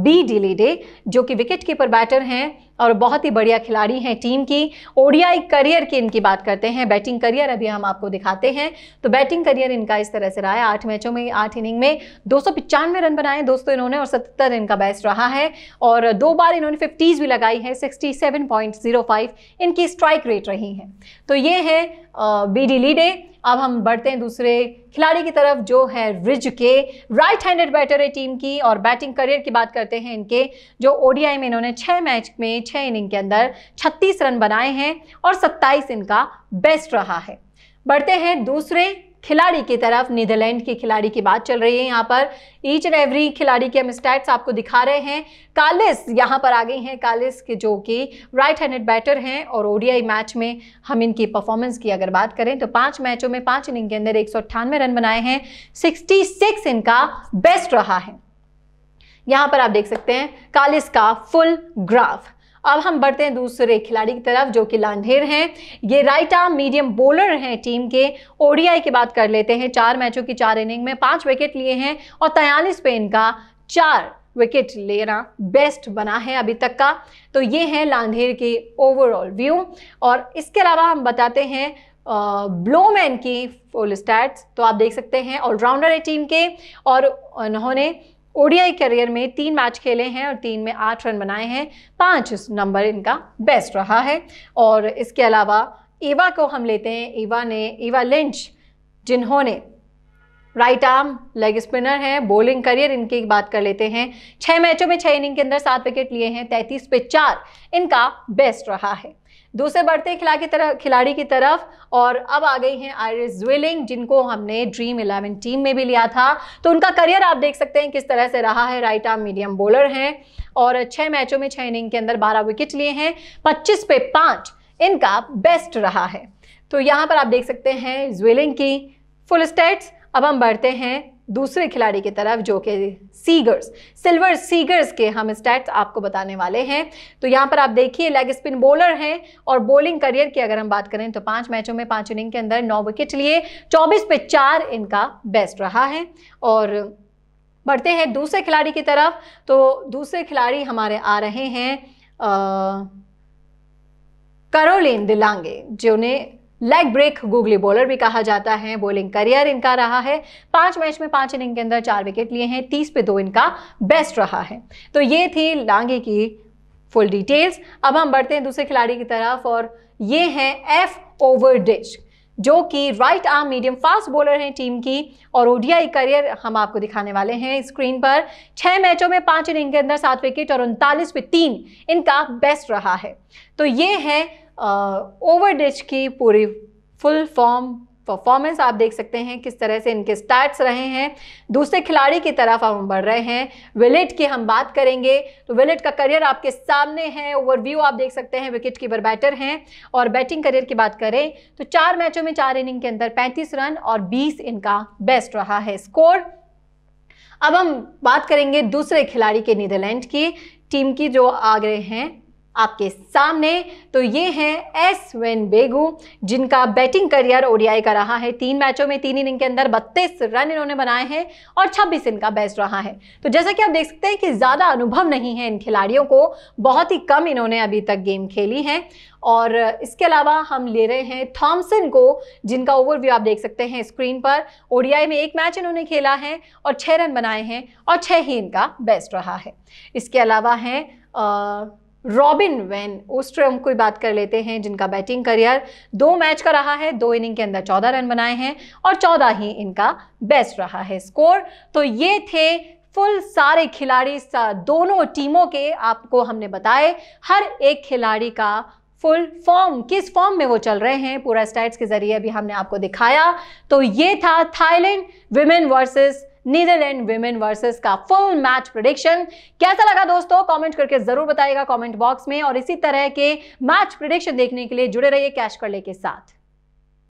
S1: बी डिलीडे जो कि विकेट कीपर बैटर हैं और बहुत ही बढ़िया खिलाड़ी हैं टीम की ओडियाई करियर की इनकी बात करते हैं बैटिंग करियर अभी हम आपको दिखाते हैं तो बैटिंग करियर इनका इस तरह से रहा है आठ मैचों में आठ इनिंग में दो सौ रन बनाए दोस्तों इन्होंने और सत्तर इनका बैस रहा है और दो बार इन्होंने फिफ्टीज़ भी लगाई है सिक्सटी इनकी स्ट्राइक रेट रही है तो ये है बी डी लीडे अब हम बढ़ते हैं दूसरे खिलाड़ी की तरफ जो है रिज के राइट हैंडेड बैटर है टीम की और बैटिंग करियर की बात करते हैं इनके जो ओडीआई में इन्होंने छः मैच में छः इनिंग के अंदर छत्तीस रन बनाए हैं और सत्ताईस इनका बेस्ट रहा है बढ़ते हैं दूसरे खिलाड़ी की तरफ नीदरलैंड के खिलाड़ी की बात चल रही है यहाँ पर ईच एंड एवरी खिलाड़ी के हम स्टैट्स आपको दिखा रहे हैं कालिस यहाँ पर आ गई हैं कालिस के जो कि राइट हैंडेड बैटर हैं और ओडीआई मैच में हम इनकी परफॉर्मेंस की अगर बात करें तो पांच मैचों में पांच इनिंग के अंदर एक रन बनाए हैं सिक्सटी इनका बेस्ट रहा है यहाँ पर आप देख सकते हैं कालिस का फुल ग्राफ अब हम बढ़ते हैं दूसरे खिलाड़ी की तरफ जो कि लांढेर हैं ये राइट आर्म मीडियम बॉलर हैं टीम के ओडीआई की बात कर लेते हैं चार मैचों की चार इनिंग में पाँच विकेट लिए हैं और तयालीस पे इनका चार विकेट लेना बेस्ट बना है अभी तक का तो ये है लांधेर के ओवरऑल व्यू और इसके अलावा हम बताते हैं ब्लोमैन की फुल स्टैट्स तो आप देख सकते हैं ऑलराउंडर है टीम के और उन्होंने ओडीआई करियर में तीन मैच खेले हैं और तीन में आठ रन बनाए हैं पाँच नंबर इनका बेस्ट रहा है और इसके अलावा एवा को हम लेते हैं एवा ने एवा लिंच जिन्होंने राइट आर्म लेग स्पिनर हैं बॉलिंग करियर इनकी बात कर लेते हैं छः मैचों में छः इनिंग के अंदर सात विकेट लिए हैं तैंतीस पे चार इनका बेस्ट रहा है दूसरे बढ़ते खिला की तरफ खिलाड़ी की तरफ और अब आ गई हैं आयरिस ज्वेलिंग जिनको हमने ड्रीम इलेवन टीम में भी लिया था तो उनका करियर आप देख सकते हैं किस तरह से रहा है राइट आर्म मीडियम बॉलर हैं और छः मैचों में छः इनिंग के अंदर बारह विकेट लिए हैं पच्चीस पे पाँच इनका बेस्ट रहा है तो यहाँ पर आप देख सकते हैं ज्वेलिंग की फुल स्टेट्स अब हम बढ़ते हैं दूसरे खिलाड़ी की तरफ जो कि सीगर्स सिल्वर सीगर्स के हम स्टैट्स आपको बताने वाले हैं तो यहाँ पर आप देखिए लेग स्पिन बॉलर हैं और बॉलिंग करियर की अगर हम बात करें तो पांच मैचों में पांच इनिंग के अंदर नौ विकेट लिए 24 पे चार इनका बेस्ट रहा है और बढ़ते हैं दूसरे खिलाड़ी की तरफ तो दूसरे खिलाड़ी हमारे आ रहे हैं आ, करोलिन दिलांगे जिन्हें लेग ब्रेक गूगली बॉलर भी कहा जाता है बॉलिंग करियर इनका रहा है पांच मैच में पांच इनिंग के अंदर चार विकेट लिए हैं तीस पे दो इनका बेस्ट रहा है तो ये थी लांगे की फुल डिटेल्स अब हम बढ़ते हैं दूसरे खिलाड़ी की तरफ और ये हैं एफ ओवर डिश जो कि right arm medium fast bowler हैं टीम की और ओडीआई करियर हम आपको दिखाने वाले हैं स्क्रीन पर छह मैचों में पांच इनिंग के अंदर सात विकेट और उनतालीस पे तीन इनका बेस्ट रहा है तो ये हैं ओवर की पूरी फुल फॉर्म परफॉर्मेंस आप देख सकते हैं किस तरह से इनके स्टैट्स रहे हैं दूसरे खिलाड़ी की तरफ हम बढ़ रहे हैं विलेट की हम बात करेंगे तो विलेट का करियर आपके सामने है ओवरव्यू आप देख सकते हैं विकेट कीपर बैटर हैं और बैटिंग करियर की बात करें तो चार मैचों में चार इनिंग के अंदर 35 रन और 20 इनका बेस्ट रहा है स्कोर अब हम बात करेंगे दूसरे खिलाड़ी के नीदरलैंड की टीम की जो आगे हैं आपके सामने तो ये हैं एस वेन बेगू जिनका बैटिंग करियर ओडीआई का रहा है तीन मैचों में तीन इनिंग के अंदर 32 रन इन्होंने बनाए हैं और 26 इनका बेस्ट रहा है तो जैसा कि आप देख सकते हैं कि ज़्यादा अनुभव नहीं है इन खिलाड़ियों को बहुत ही कम इन्होंने अभी तक गेम खेली है और इसके अलावा हम ले रहे हैं थॉमसन को जिनका ओवरव्यू आप देख सकते हैं स्क्रीन पर ओडियाई में एक मैच इन्होंने खेला है और छः रन बनाए हैं और छः ही इनका बेस्ट रहा है इसके अलावा हैं रॉबिन वेन ओस्ट्रम कोई बात कर लेते हैं जिनका बैटिंग करियर दो मैच का रहा है दो इनिंग के अंदर चौदह रन बनाए हैं और चौदह ही इनका बेस्ट रहा है स्कोर तो ये थे फुल सारे खिलाड़ी सा, दोनों टीमों के आपको हमने बताए हर एक खिलाड़ी का फुल फॉर्म किस फॉर्म में वो चल रहे हैं पूरा स्टैट्स के जरिए भी हमने आपको दिखाया तो ये था Thailand women versus Netherland women versus का फुल मैच प्रोडिक्शन कैसा लगा दोस्तों कमेंट करके जरूर बताएगा कमेंट बॉक्स में और इसी तरह के मैच प्रोडिक्शन देखने के लिए जुड़े रहिए कैश कर के साथ